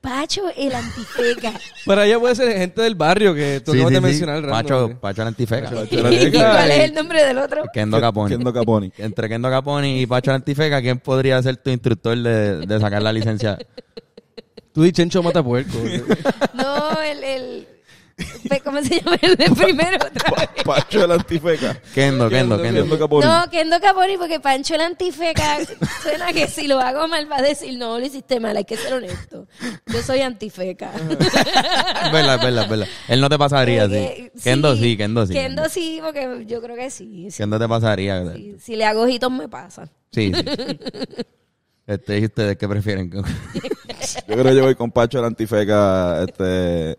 Pacho el antifeca. Para ella puede ser gente del barrio que tú no te sí, Pacho, eh. Pacho la antifeca. ¿Y cuál es el nombre del otro? Kendo Caponi. Kendo Caponi. Entre Kendo Caponi y Pacho el la antifeca, ¿quién podría ser tu instructor de, sacar la licencia? Tú dices Chencho Matapuerco. No, el, el, ¿Cómo se llama el de primero? Pancho la antifeca. Kendo, Kendo, Kendo. Caponi. No, Kendo Caponi, porque Pancho la antifeca suena que si lo hago mal va a decir, no, lo hiciste mal, hay que ser honesto. Yo soy antifeca. verdad, verdad, verdad. Él no te pasaría así. Kendo sí, Kendo sí. Kendo sí, porque yo creo que sí. Kendo te pasaría. si le hago ojitos me pasa. Sí, sí. este, ¿Y ustedes qué prefieren? yo creo que yo voy con Pancho la antifeca, este...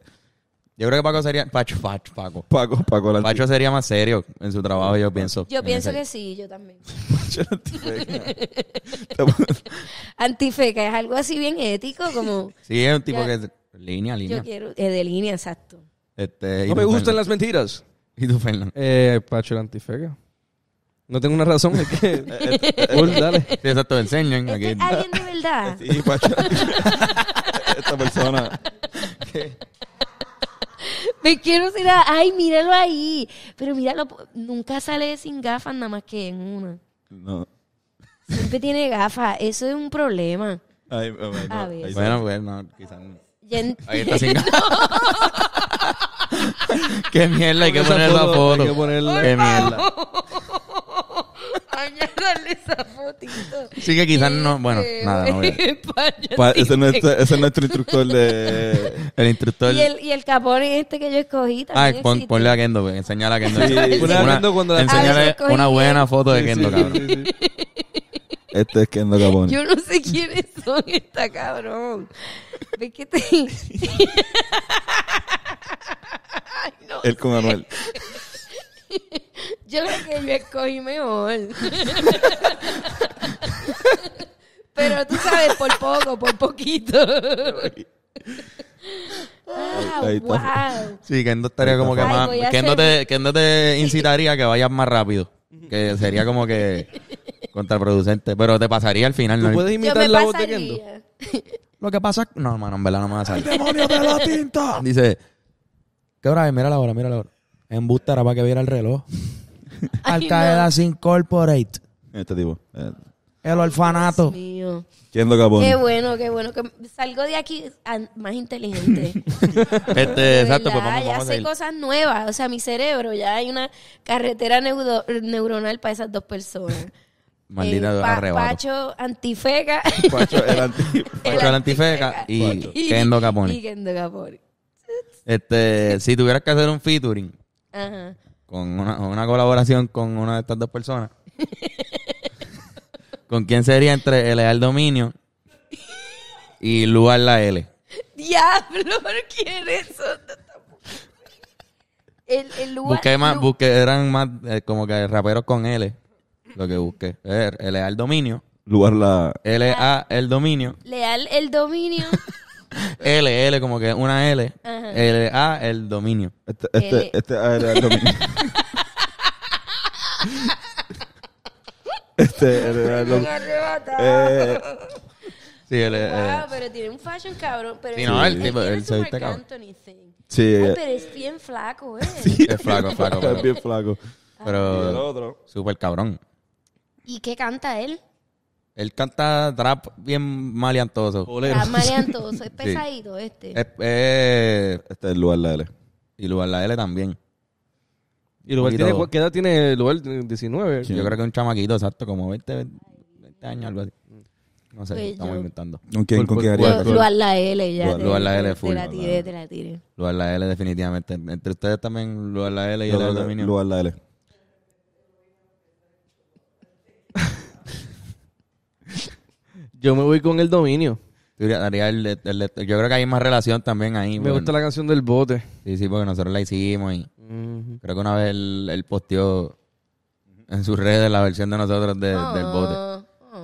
Yo creo que Paco sería. Pacho, Pacho, Paco. Paco, Paco la Pacho sería más serio en su trabajo, yo pienso. Yo pienso que sí, yo también. Pacho Antifeca. es algo así bien ético, como. Sí, es un tipo que que. Línea, línea. Yo quiero. Es de línea, exacto. Este, no me gustan las mentiras. ¿Y tú, Fernando? Eh, Pacho el Antifeca. No tengo una razón, es que. Eh, eh, eh, dale. Sí, exacto, enseñan. Este alguien de verdad. Sí, Pacho. Esta persona. ¿Qué? Me quiero ir ay, míralo ahí. Pero míralo, nunca sale sin gafas nada más que en una. No. Siempre tiene gafas, eso es un problema. Ay, bueno, a ver. bueno, bueno, pues, quizás Ahí está sin gafas. qué mierda, hay que poner la foto. Qué mierda. esa fotito. Sí, que quizás no. Bueno, este, nada, no voy a... ese, es nuestro, instructor de. El instructor. Y el, y el este que yo escogí también. ponle a Kendo, enseñale a Kendo. Enseñale una buena foto de Kendo, cabrón. Este es Kendo Capone. Yo no sé quiénes son esta cabrón. ¿Ves qué te.? Él con Manuel. yo creo que yo escogí mejor. Pero tú sabes, por poco, por poquito. Ah, Sí, Kendo estaría como que más. que Endo te, te incitaría a que vayas más rápido. Que sería como que contraproducente. Pero te pasaría al final, ¿Tú ¿no? puedes imitar la voz de Kendo? Lo que pasa. No, hermano, en verdad no me va a salir. demonio de la tinta! Dice. ¿Qué hora es? Mira la hora, mira la hora. En Bustara para que viera el reloj. Al Incorporate. Este tipo. Eh. El orfanato. Dios mío. Qué bueno, qué bueno. salgo de aquí ah, más inteligente. Este, exacto, pues vamos, ya sé cosas nuevas. O sea, mi cerebro, ya hay una carretera neuronal para esas dos personas. Maldita de Pa- arrebato. Pacho Antifeca. Pacho, el Antifeca y Kendo Capone. Este, si tuvieras que hacer un featuring con una, colaboración con una de estas dos personas. ¿Con quién sería entre el al dominio y lugar la L? Diablo, ¿quién es eso? El, busqué más, eran más eh, como que raperos con L. Lo que busqué. El eh, leal dominio. Lugar la. L a el dominio. Leal el dominio. L, L, como que una L. L, A, el dominio. Este, este, este A L, el dominio. este L el dominio. Eh, sí, L, eh, Wow, L. Eh. pero tiene un fashion cabrón. Pero Sí, no, él- se viste cabrón. Sí, pero es bien flaco, eh. Es flaco, es flaco. es bien flaco. Pero otro. súper cabrón. ¿Y qué canta él? Él canta trap bien maleantoso. trap maleantoso, es pesadito este. Es, Este es Lugar La L. Y Lugar La L también. ¿Y lugar tiene, ¿Qué edad tiene lugar? 19. Yo creo que un chamaquito, exacto, como 20, 20 años, algo así. No sé, pues estamos inventando. ¿Con quién, ¿con quién haría la L ya. Lugar- la L full, Te la tiré, te la tiré. Lugar La L definitivamente. Entre ustedes también Lugar La L y el dominio. Lugar La L. Yo me voy con el dominio. yo creo que hay más relación también ahí. Me gusta la canción del bote. Sí, sí, porque nosotros la hicimos y creo que una vez él, posteó en sus redes la versión de nosotros del oh, bote. Oh.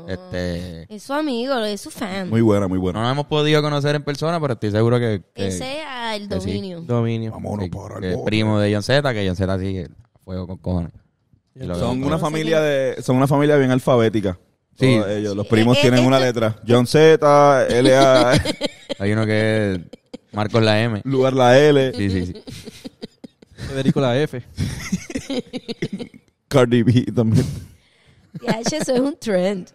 Este, Es su amigo, es su fan. Muy buena, muy buena. no la hemos podido conocer en persona, pero estoy seguro que, que- Ese es el dominio. Dominio. para el primo de John Z, que John Z sigue fuego con cojones. Son una familia de, son una familia bien alfabética. Sí. ellos. Los primos eh, tienen eh, una eh, letra. John Z, L A. Hay uno que es Marcos la M. lugar la L, Sí, sí, sí. Federico la F. Cardi B también. Ya, eso es un trend.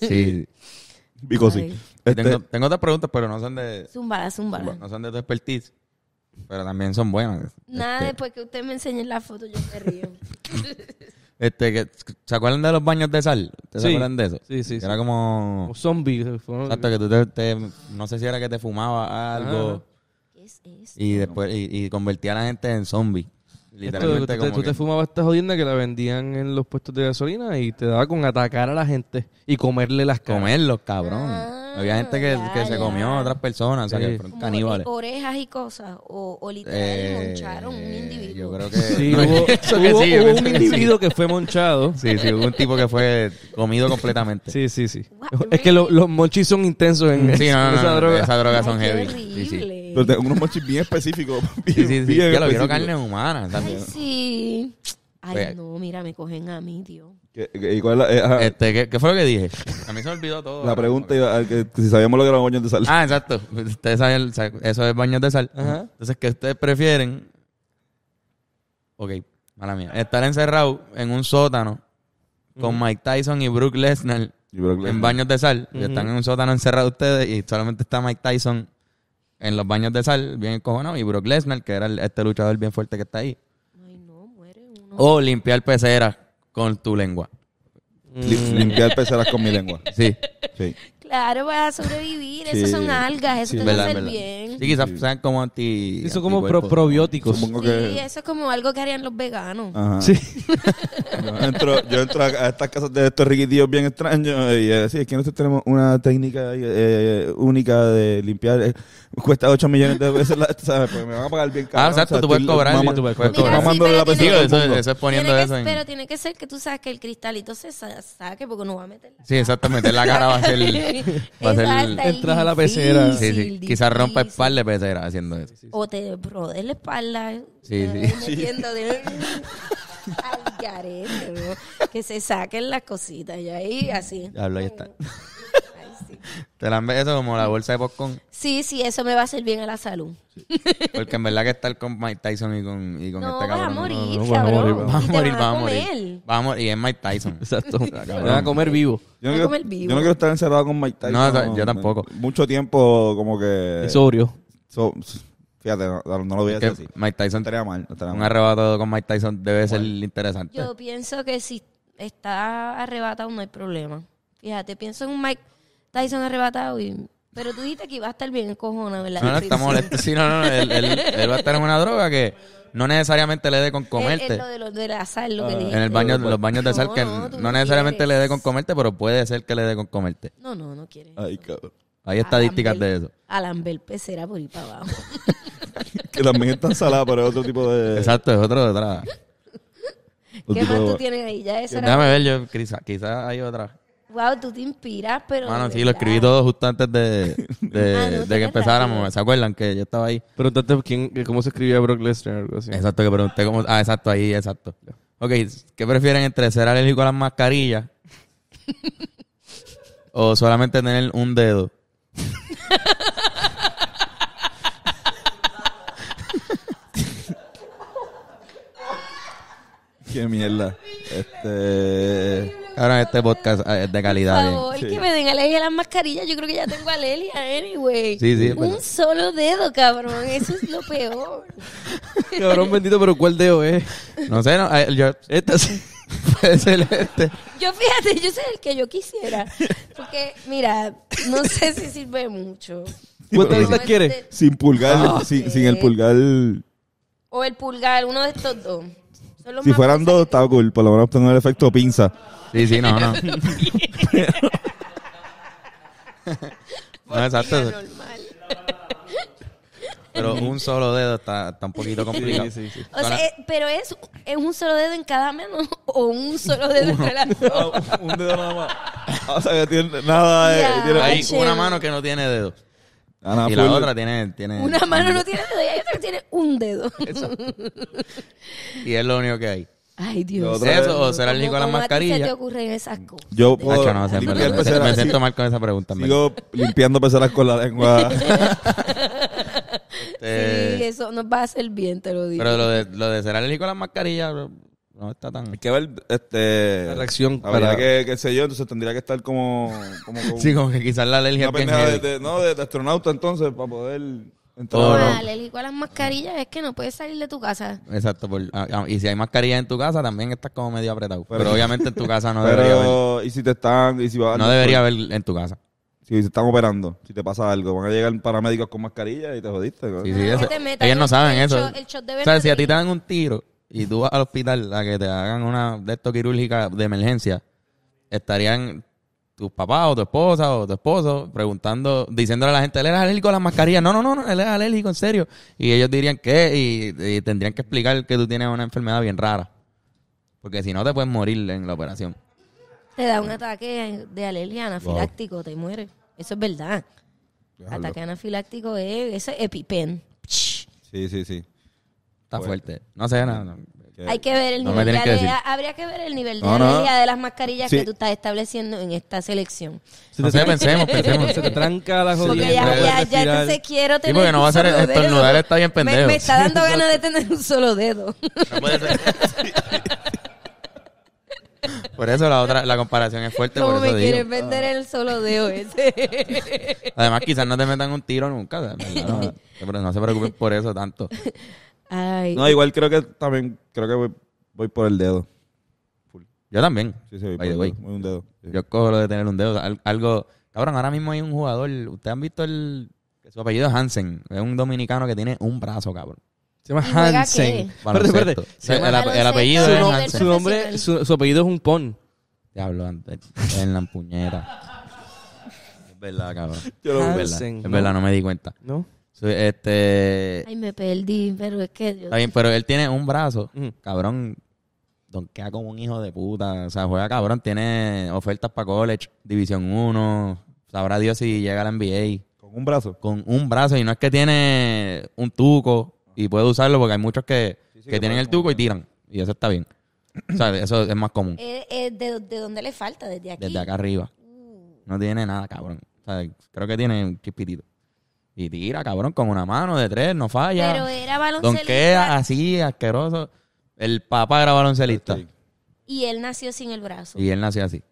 sí, este Tengo, otras preguntas, pero no son de, Zumba, zumba. no son de tu expertise. Pero también son buenas. Nada, este después que usted me enseñe la foto, yo me río. Este, que, ¿Se acuerdan de los baños de sal? ¿Se acuerdan de eso? Sí, sí. era como. O zombies. Eh, Exacto, que tú te, No sé si era que te fumaba algo. Y después. Y, convertía a la gente en zombie. Literalmente. como te, tú te, fumabas esta jodienda que la vendían en los puestos de gasolina y te daba con atacar a la gente y comerle las caras. Comerlos, cabrón. Ah. Había gente que, que se comió a otras personas, o sea, que caníbales. Orejas y cosas, o, o literalmente eh, moncharon un individuo. Yo creo que. Sí, hubo, un individuo que, fue monchado. Sí, sí, hubo un tipo que fue comido completamente. Sí, sí, sí. Es que los monchis son intensos en, sí, esa droga. Esas drogas son heavy. Sí, sí. unos mochis bien específicos. Bien, sí, sí, sí. Que lo vieron carne humana también. Ay, sí. Ay, pues, no, mira, me cogen a mí, tío eh, este, ¿Qué, fue lo que dije? A mí se me olvidó todo. la pregunta si sabíamos lo que eran baños de sal. Ah, exacto. Ustedes saben, eso es baños de sal. Entonces, ¿qué ustedes prefieren? Ok, mala mía. Estar encerrado en un sótano con Mike Tyson y Brooke Lesnar en baños de sal. Están en un sótano encerrado ustedes y solamente está Mike Tyson en los baños de sal, bien cojonado y Brooke Lesnar, que era este luchador bien fuerte que está ahí. Ay, no, muere uno. O limpiar pecera con tu lengua. Mm. Limpiar pesadas con mi lengua. Sí. Claro, vas a sobrevivir. Esas son algas, eso te va a hacer bien. Sí, quizás sean como anti. Eso como probióticos. sí, eso es como algo que harían los veganos. Ajá. Sí. yo, entro, a estas casas de estos riquitillos bien extraños y así eh, es que nosotros tenemos una técnica eh, eh, única de limpiar cuesta 8 millones de pesos ¿sabes? Porque me van a pagar bien ah, caro. Ah, exacto, tú puedes cobrar. No pero la tiene, eso, es poniendo Pero tiene que ser que tú sabes que el cristalito se saque porque no va a meter Sí, exactamente, la cara va a ser... va a ser Entras a la pecera. Sí, sí. Quizás rompa espalda de pecera haciendo eso. O te rode la espalda. Eh, sí, sí. De... Que se saquen las cositas y ahí así. ahí está. Te la eso como la bolsa de popcorn. Sí, sí, eso me va a hacer bien a la salud. Porque en verdad que estar con Mike Tyson y con, y con este cabrón. a morir, no, a morir, vas a Y es Mike Tyson. Exacto. a comer vivo. Yo no, quiero, estar encerrado con Mike Tyson. No, yo tampoco. Mucho tiempo como que... Es Fíjate, no, lo voy a decir así. Mike Tyson estaría mal, Un arrebato con Mike Tyson debe ser interesante. Yo pienso que si está arrebatado no hay problema. Fíjate, pienso en un Mike Tyson arrebatado y... Pero tú dijiste que iba a estar bien cojona, ¿verdad? No, no, está molesto. Sí, no, no, él, él, va a estar en una droga que no necesariamente le dé con comerte. Es, lo de, lo, de la sal, lo que ah, dije. En el baño, pues. los baños de sal, que no, necesariamente le dé con comerte, pero puede ser que le dé con comerte. No, no, no quiere. Ay, cabrón. Hay estadísticas de eso. Alambel pecera por ir para abajo. que también está ensalada, pero es otro tipo de. Exacto, es otro de otra. ¿Qué más tú tienes ahí? Ya esa Déjame ver, yo, quizás quizá hay otra. Wow, tú te inspiras, pero. Bueno, sí, lo escribí todo justo antes de, de, ah, que empezáramos. ¿Se acuerdan que yo estaba ahí? Pero ¿quién, ¿cómo se escribía Brock Lesnar? Algo así. Exacto, que pregunté cómo. Ah, exacto, ahí, exacto. Ok, ¿qué prefieren entre ser alérgico a las mascarillas o solamente tener un dedo? Qué mierda. Este. Ahora este podcast eh, es de calidad. Por favor, que me den alergia a las mascarillas. Yo creo que ya tengo alergia, anyway. Sí, sí, Un solo dedo, cabrón. Eso es lo peor. Cabrón bendito, pero ¿cuál dedo es? No sé, no, eh, yo, este sí. Es el este. Yo fíjate, yo sé el que yo quisiera. Porque, mira, no sé si sirve mucho. ¿Cuántas listas quiere? Sin pulgar, ah, sin el pulgar. O el pulgar, uno de estos dos. Si fueran dos, estaba cool. Por lo menos tengo el efecto pinza. Sí, sí, no, no. no, exacto. Normal. Pero un solo dedo está, está un poquito complicado. Sí, sí, sí. O sea, eh, pero es, es un solo dedo en cada mano o un solo dedo en cada ah, un dedo nada más. O sea, que tiene, nada. de... hay una mano que no tiene dedos. Ah, y la otra tiene, Una mano no tiene dedo y la otra tiene un dedo. y es lo único que hay. Ay, Dios. eso o será el con las mascarillas? ¿Qué te ocurren esas cosas? Yo puedo no, me, siento mal con esa pregunta. Sigo limpiando peceras con la lengua. Este- sí, eso nos va a hacer bien, te lo digo. Pero lo de, lo de será el Nico las mascarillas, no está tan. Hay que ver este, la reacción. La verdad para... que, qué sé yo, entonces tendría que estar como. como, sí, como que quizás la alergia. Una no, de, astronauta, entonces, para poder. Entrar. No, la alergia a las mascarillas es que no puedes salir de tu casa. Exacto. Por, ah, ah, y si hay mascarillas en tu casa, también estás como medio apretado. Pero, obviamente en tu casa no debería haber. ¿Y si te están.? Y si no debería haber en tu casa si te están operando, si te pasa algo, van a llegar paramédicos con mascarilla y te jodiste. Sí, sí, Ellos no saben eso. o sea, si a ti te dan un tiro y tú vas al hospital a que te hagan una de quirúrgica de emergencia, estarían tus papás o tu esposa o tu esposo preguntando, diciéndole a la gente, él es alérgico a las mascarillas. No, no, no, no él es alérgico, en serio. Y ellos dirían que, y, tendrían que explicar que tú tienes una enfermedad bien rara. Porque si no, te puedes morir en la operación. Te da un ataque de alergia anafiláctico, te mueres. Eso es verdad. Ataque anafiláctico es, ese EpiPen. Sí, sí, sí fuerte. No sé, nada Hay que ver el nivel de Habría que ver el nivel de de las mascarillas que tú estás estableciendo en esta selección. Si pensemos, pensemos. Se te tranca la jodida. Porque ya, ya, ya entonces quiero tener. porque no va a ser estornudar, está bien pendejo. Me, está dando ganas de tener un solo dedo. No puede ser. Por eso la otra, la comparación es fuerte. Como me quieres vender el solo dedo ese. Además, quizás no te metan un tiro nunca. No, no, se preocupen por eso tanto. No, igual creo que también, creo que voy, voy por el dedo. Yo también. Sí, sí, voy, por, un dedo. Yo cojo lo de tener un dedo. algo. Cabrón, ahora mismo hay un jugador. Ustedes han visto el. Su apellido es Hansen. Es un dominicano que tiene un brazo, cabrón. Se llama Hansen. el, apellido es Hansen. Su, nombre, su, apellido es un pon. Diablo, antes. En la puñera. es verdad, cabrón. Yo es verdad, no me di cuenta. ¿No? este... Ay, me perdí, pero es que... Está bien, pero él tiene un brazo, cabrón, donkea como un hijo de puta. O sea, juega cabrón, tiene ofertas para college, División 1, sabrá Dios si llega a la NBA. ¿Con un brazo? Con un brazo, y no es que tiene un tuco y puede usarlo, porque hay muchos que, que, tienen el tuco y tiran, y eso está bien. o sea, eso es más común. Eh, eh, de, ¿de, dónde le falta? ¿Desde aquí? Desde acá arriba. Uh. No tiene nada, cabrón. O sea, creo que tiene un chispitito. Y tira, cabrón, con una mano de tres, no falla. Pero era baloncelista. Donquea así, asqueroso. El papá era baloncelista. Y él nació sin el brazo. Y él nació así.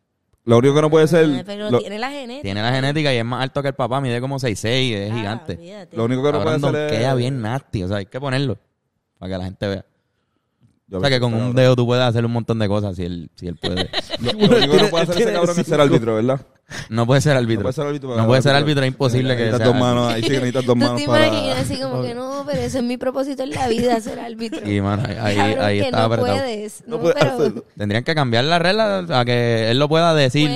Lo único que no puede ser. Pero tiene la genética. Tiene la genética y es más alto que el papá, mide como 6'6, es ah, gigante. Lo único que no puede ser. Es... bien nasty, o sea, hay que ponerlo para que la gente vea o sea que con un dedo tú puedes hacer un montón de cosas si él, si él puede. Yo no puede hacer ese cabrón es ser árbitro, ¿verdad? No puede ser árbitro. No puede ser árbitro. es imposible que sea. Dos manos, ahí sí que necesitas dos manos. ¿Tú te imaginas así como que no, pero ese es mi propósito en la vida, ser árbitro. Y mano, ahí, ahí está no Puedes, no, puedes. Tendrían que cambiar la regla a que él lo pueda decir.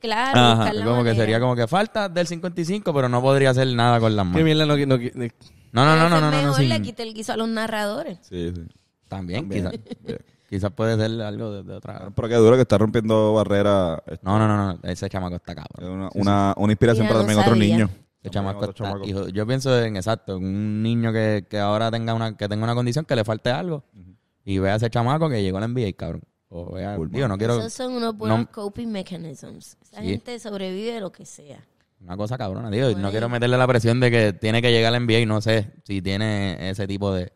claro, como que sería como que falta del 55, pero no podría hacer nada con las manos. no. no, no, no, no, no. Mejor le quita el guiso a los narradores. Sí, sí. También, quizás Quizás eh, puede ser algo de, otra. Pero qué duro que está rompiendo barreras. Este, no, no, no, no, ese chamaco está cabrón. Una, una, inspiración para también otros niños. Chamaco otro está, hijo, yo pienso en exacto, un niño que, que, ahora tenga una, que tenga una condición que le falte algo y vea a ese chamaco que llegó al la NBA, cabrón. O vea, no quiero, Esos son unos buenos coping mechanisms. Esa gente sobrevive lo que sea. Una cosa cabrona, tío. No pues quiero meterle la presión de que tiene que llegar a la NBA y no sé si tiene ese tipo de,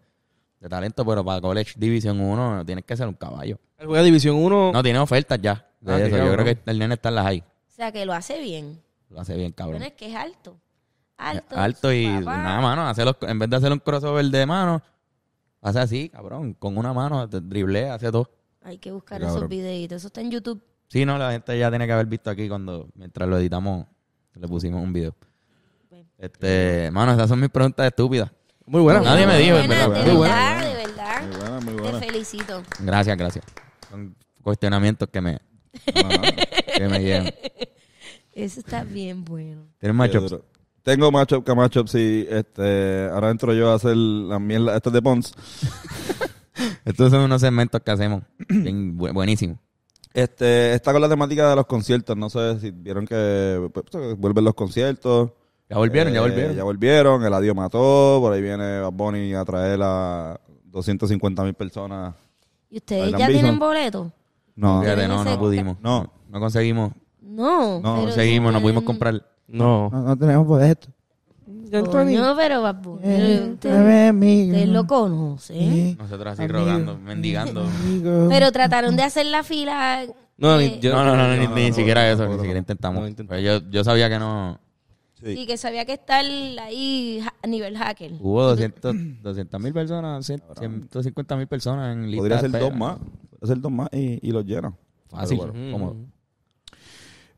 de talento, pero para College División 1 tienes que ser un caballo. El juega División 1. No, tiene ofertas ya. Ah, eso. Yo creo que el nene está en las ahí. O sea, que lo hace bien. Lo hace bien, cabrón. tienes es que es alto. Alto. alto y nada, mano. Hace en vez de hacer un crossover de mano, hace así, cabrón. Con una mano, driblea, hace todo. Hay que buscar esos videitos. Eso está en YouTube. Sí, no, la gente ya tiene que haber visto aquí cuando, mientras lo editamos, le pusimos un video. Este, mano, esas son mis preguntas estúpidas. Muy buena. Nadie me dijo, verdad. muy buena. verdad, de verdad. Muy buena, muy buena. Te felicito. Gracias, gracias. Son cuestionamientos que me, ah. que me llevan. Eso está bien bueno. ¿Tienes matchups? Tengo matchup que matchups y este, ahora entro yo a hacer la mierda es de Pons. Estos son unos segmentos que hacemos. buenísimo. Este, está con la temática de los conciertos. No sé si vieron que pues, vuelven los conciertos. Ya volvieron, ya eh, volvieron. Ya volvieron, el adiós mató, por ahí viene Bad a traer a 250 mil personas. ¿Y ustedes ya tienen boleto? No, no, no pudimos. No, no conseguimos. No, no conseguimos, no pudimos comprar. No, no, tenemos boleto. Yo No, pero Bad eh, te, lo conoce. Nosotros así rogando, mendigando. Pero trataron de hacer la fila. No, eh, no, no, ni, siquiera eso, ni siquiera intentamos. Pues yo, yo sabía que no y que sabía que estar ahí a nivel hacker. Hubo 200 mil personas, 150 mil personas en lista. Podría ser dos más, dos más y, los lleno. Fácil. Bueno,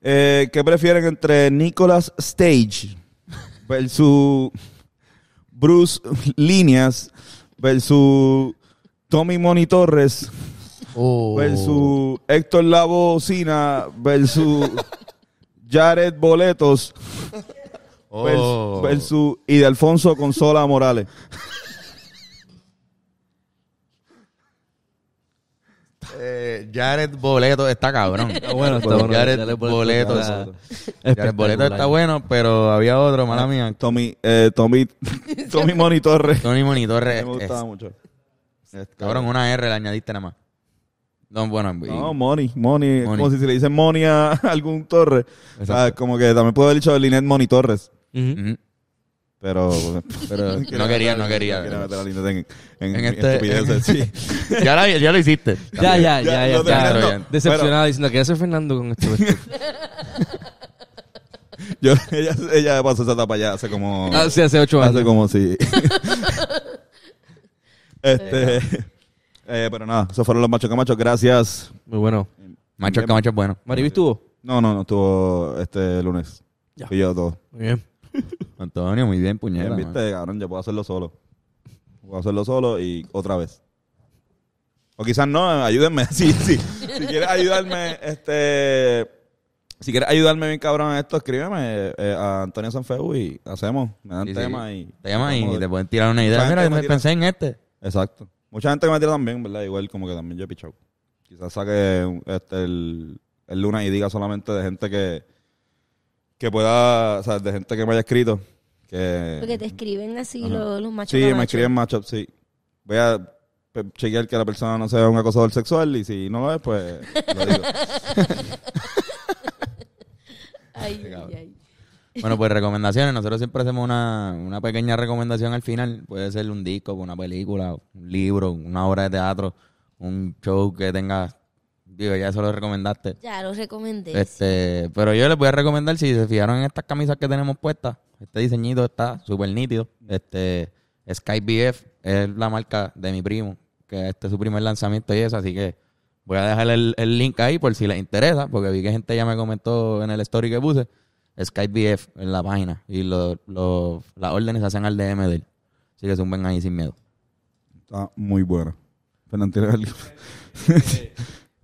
eh, ¿Qué prefieren entre Nicolas Stage versus Bruce Líneas versus Tommy Moni Torres oh. versus Héctor Labocina versus Jared Boletos Versus, oh. y de Alfonso Consola Morales. Eh, Jared Boleto está cabrón. Ah, Jared, Boleto, está, Jared Boleto está bueno, pero había otro, mala ah, mía. Tommy, eh, Tommy, Tommy Monitorre. Tommy Monitorre. Me gustaba mucho. cabrón, una R la añadiste nada más. No, bueno, Moni no, money, money, Como si, se le dice money a algún Torre O como que también puedo haber dicho Linet Moni Torres. Pero, pero no quería, no quería. meter Linda en, este- ya, lo hiciste. Ya, ya, ya. ya, ya, ya Decepcionada diciendo, ¿qué hace Fernando con esto? ella, pasó esa etapa ya hace como... Ah, hace ocho años. Hace como, sí. este... Eh, pero nada, esos fueron los Macho Camachos. Gracias. Muy bueno. Macho Camacho es bueno. Maribis estuvo? No, no, no estuvo este lunes. Ya. todo. Muy bien. Antonio, muy bien, puñera. viste, cabrón, yo puedo hacerlo solo. Puedo hacerlo solo y otra vez. O quizás no, ayúdenme. Sí, Si quieres ayudarme, este. Si quieres ayudarme bien cabrón en esto, escríbeme eh, a Antonio Sanfeu y hacemos. Me dan tema y. Te y te pueden tirar una idea. Mira, me pensé en este. Exacto. Mucha gente que me tira también, ¿verdad? Igual como que también yo he pichado. Quizás saque este, el, el y diga solamente de gente que que pueda, o sea, de gente que me haya escrito. Porque te escriben así los, los machos. Sí, me escriben machos, sí. Voy a chequear que la persona no sea un acosador sexual y si no lo es, pues lo digo. Bueno, pues recomendaciones. Nosotros siempre hacemos una, una, pequeña recomendación al final. Puede ser un disco, una película, un libro, una obra de teatro, un show que tenga Digo, ya eso lo recomendaste. Ya lo recomendé. Este, pero yo les voy a recomendar, si se fijaron en estas camisas que tenemos puestas, este diseñito está súper nítido. Este, Sky es la marca de mi primo, que este es su primer lanzamiento y eso, así que voy a dejar el, link ahí por si les interesa, porque vi que gente ya me comentó en el story que puse, Skype BF en la página, y lo, las órdenes se hacen al DM de él. Así que zumben ahí sin miedo. Está muy bueno Fernando,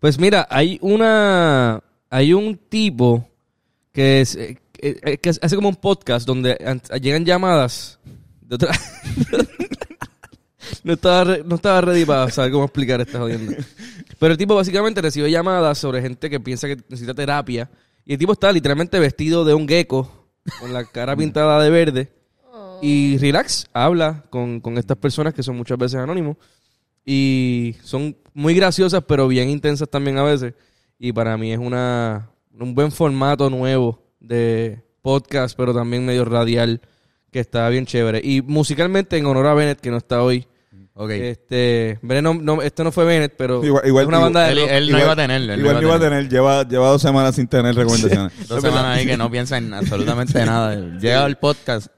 Pues mira, hay una. Hay un tipo que, es, eh, eh, que, hace como un podcast donde llegan llamadas de no, estaba no estaba ready para saber cómo explicar esta jodienda. Pero el tipo básicamente recibe llamadas sobre gente que piensa que necesita terapia. Y el tipo está literalmente vestido de un gecko, con la cara pintada de verde. Y relax, habla con, con estas personas que son muchas veces anónimos. Y son muy graciosas, pero bien intensas también a veces. Y para mí es una, un buen formato nuevo de podcast, pero también medio radial, que está bien chévere. Y musicalmente, en honor a Bennett, que no está hoy. Este, Bennett no, no fue Bennett, pero igual, una banda Él, no iba a tener. igual no iba a tener. Lleva, lleva dos semanas sin tener recomendaciones. dos semanas ahí que no piensa en absolutamente nada. Llega el podcast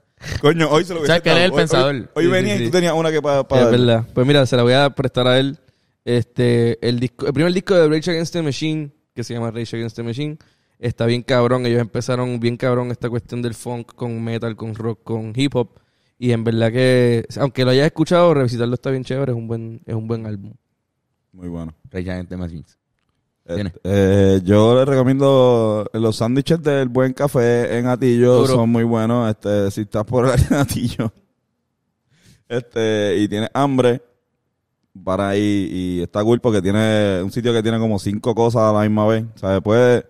Coño, hoy se lo voy a sea, que él el pensador. Hoy, venía y tú tenías una que para. es verdad. Pues mira, se la voy a prestar a él. Este, el, disco, el primer disco de Rage Against the Machine, que se llama Rage Against the Machine, está bien cabrón. Ellos empezaron bien cabrón esta cuestión del funk con metal, con rock, con hip hop. Y en verdad que, aunque lo hayas escuchado, revisitarlo está bien chévere. Es un buen, es un buen álbum. Muy bueno. Rage Against the Machine. Este, eh, yo les recomiendo los sándwiches del Buen Café en Atillo, son muy buenos. Este, si estás por el Atillo este, y tienes hambre, para ir Y está cool porque tiene un sitio que tiene como cinco cosas a la misma vez. O sea, puedes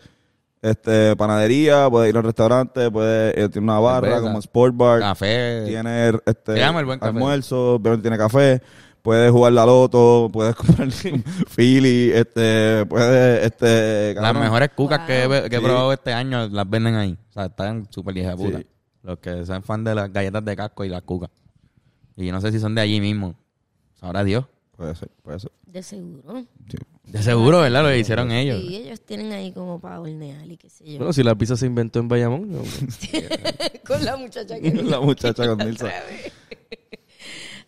este, panadería, puedes ir al restaurante, puedes eh, tiene una barra como Sport Bar. Café. Tiene este, almuerzo, pero tiene café puedes jugar la loto, puedes comprar Philly, este, puedes, este. Las mejores cucas que, he, que he probado este año las venden ahí. O sea, están súper hija puta. Los que sean fan de las galletas de casco y las cucas. Y no sé si son de allí mismo. Ahora Dios. Puede ser, puede ser. De seguro. De seguro, ¿verdad? Lo hicieron ellos. Sí, ellos tienen ahí como para hornear y qué sé yo. Bueno, si la pizza se inventó en Bayamón. con la muchacha que... la muchacha con Milsa.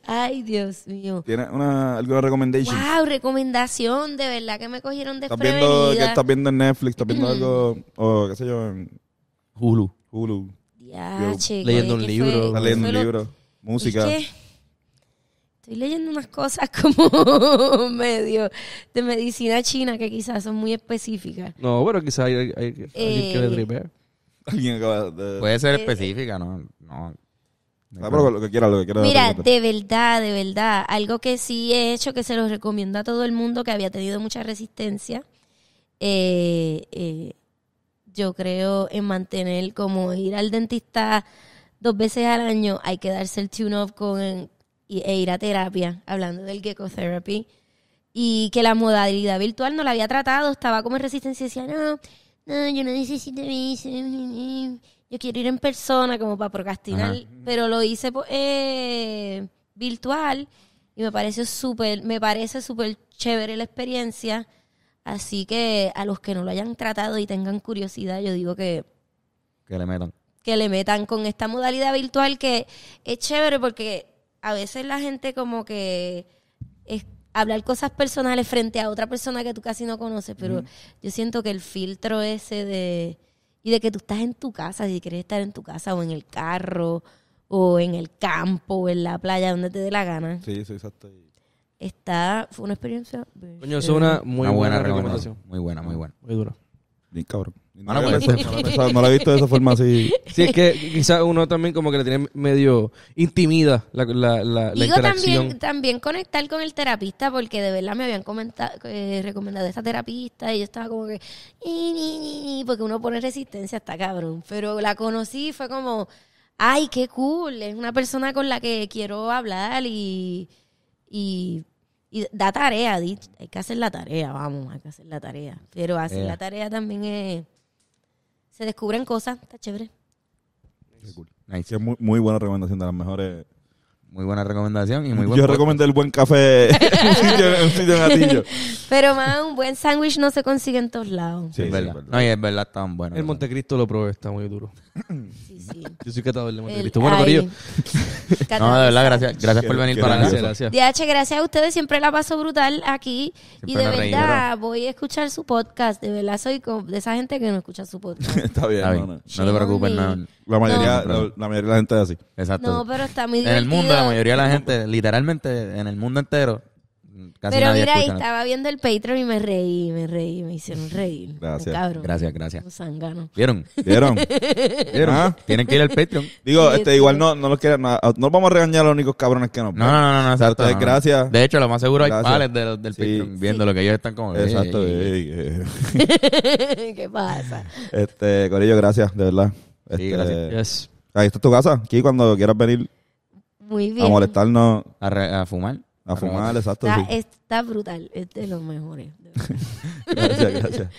Ay, Dios mío. ¿Tienes una, alguna recomendación? Wow, recomendación, de verdad que me cogieron de ¿Estás viendo, ¿Qué estás viendo en Netflix? ¿Estás viendo algo, o qué sé yo, en Hulu. Hulu? Ya, leyendo un libro. leyendo un libro. Música. estoy leyendo unas cosas como medio de medicina china que quizás son muy específicas. No, pero quizás hay, que le eh, Alguien acaba de... Puede ser eh, específica, ¿no? no Ah, lo que quiera, lo que quiera. Mira, de verdad, de verdad, algo que sí he hecho que se lo recomiendo a todo el mundo que había tenido mucha resistencia, eh, eh, yo creo en mantener como ir al dentista dos veces al año, hay que darse el tune-up con e ir a terapia, hablando del gecko therapy, y que la modalidad virtual no la había tratado, estaba como en resistencia, decía, no, no, yo no necesito eso mm, mm, mm" yo quiero ir en persona como para procrastinar, pero lo hice pues, eh, virtual y me pareció súper, me parece súper chévere la experiencia. Así que a los que no lo hayan tratado y tengan curiosidad, yo digo que... Que le metan. Que le metan con esta modalidad virtual que es chévere porque a veces la gente como que... Es, hablar cosas personales frente a otra persona que tú casi no conoces, pero yo siento que el filtro ese de y de que tú estás en tu casa, si quieres estar en tu casa o en el carro o en el campo o en la playa, donde te dé la gana. Sí, eso exacto. Está, fue una experiencia. Coño, es una muy buena, buena recomendación. Muy buena, muy buena. Muy dura ni cabrón. Pues, no, la he visto de esa forma así. Sí, es que quizás uno también como que le tiene medio intimida la, la, la, Digo, También, conectar con el terapista porque de verdad me habían comentado, eh, recomendado esta terapista y yo estaba como que... porque uno pone resistencia hasta cabrón. Pero la conocí y fue como... Ay, qué cool. Es una persona con la que quiero hablar y... y y da tarea, hay que hacer la tarea, vamos, hay que hacer la tarea. Pero hacer la eh. tarea también es... Se descubren cosas, está chévere. muy, buena recomendación, de las mejores. Muy buena recomendación y muy Yo recomendé el buen café un sitio, gatillo. Pero más, un buen sándwich no se consigue en todos lados. Sí, es verdad. es verdad. No, es bueno. El Montecristo lo probé, está muy duro. Yo soy catador de El- Bueno, por No, de verdad, gracias, gracias por venir para Gracias, DH, gracias a ustedes, siempre la paso brutal aquí. y de verdad, voy a escuchar su podcast. De verdad, soy de esa gente que no escucha su podcast. Está bien, No te preocupes, nada. La mayoría, la, mayoría de la gente es así. Exacto. No, pero está muy En el mundo, la mayoría de la gente, literalmente en el mundo entero, pero mira, ahí estaba viendo el Patreon y me reí, me reí, me hicieron reír. Gracias. Cabrón. Gracias, gracias. ¿Vieron? ¿Vieron? ¿Vieron? Ah. tienen que ir al Patreon. Digo, este, igual no, no los quieren, no, vamos a regañar a los únicos cabrones que nos No, no, no, no, exacto. gracias. De hecho, lo más seguro hay pales del Patreon viendo lo que ellos están como. Exacto. ¿Qué pasa? Este, Corillo, gracias, de verdad. Sí, este, gracias. Ahí está tu casa. Aquí cuando quieras venir Muy bien. a molestarnos. a fumar. A fumar, exacto. Está, brutal. Este brutal. Es de los mejores. gracias, gracias.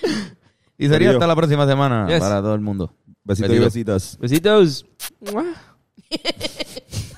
Y sería hasta la próxima semana para todo el mundo. Besitos, Besitos. y besitas. Besitos.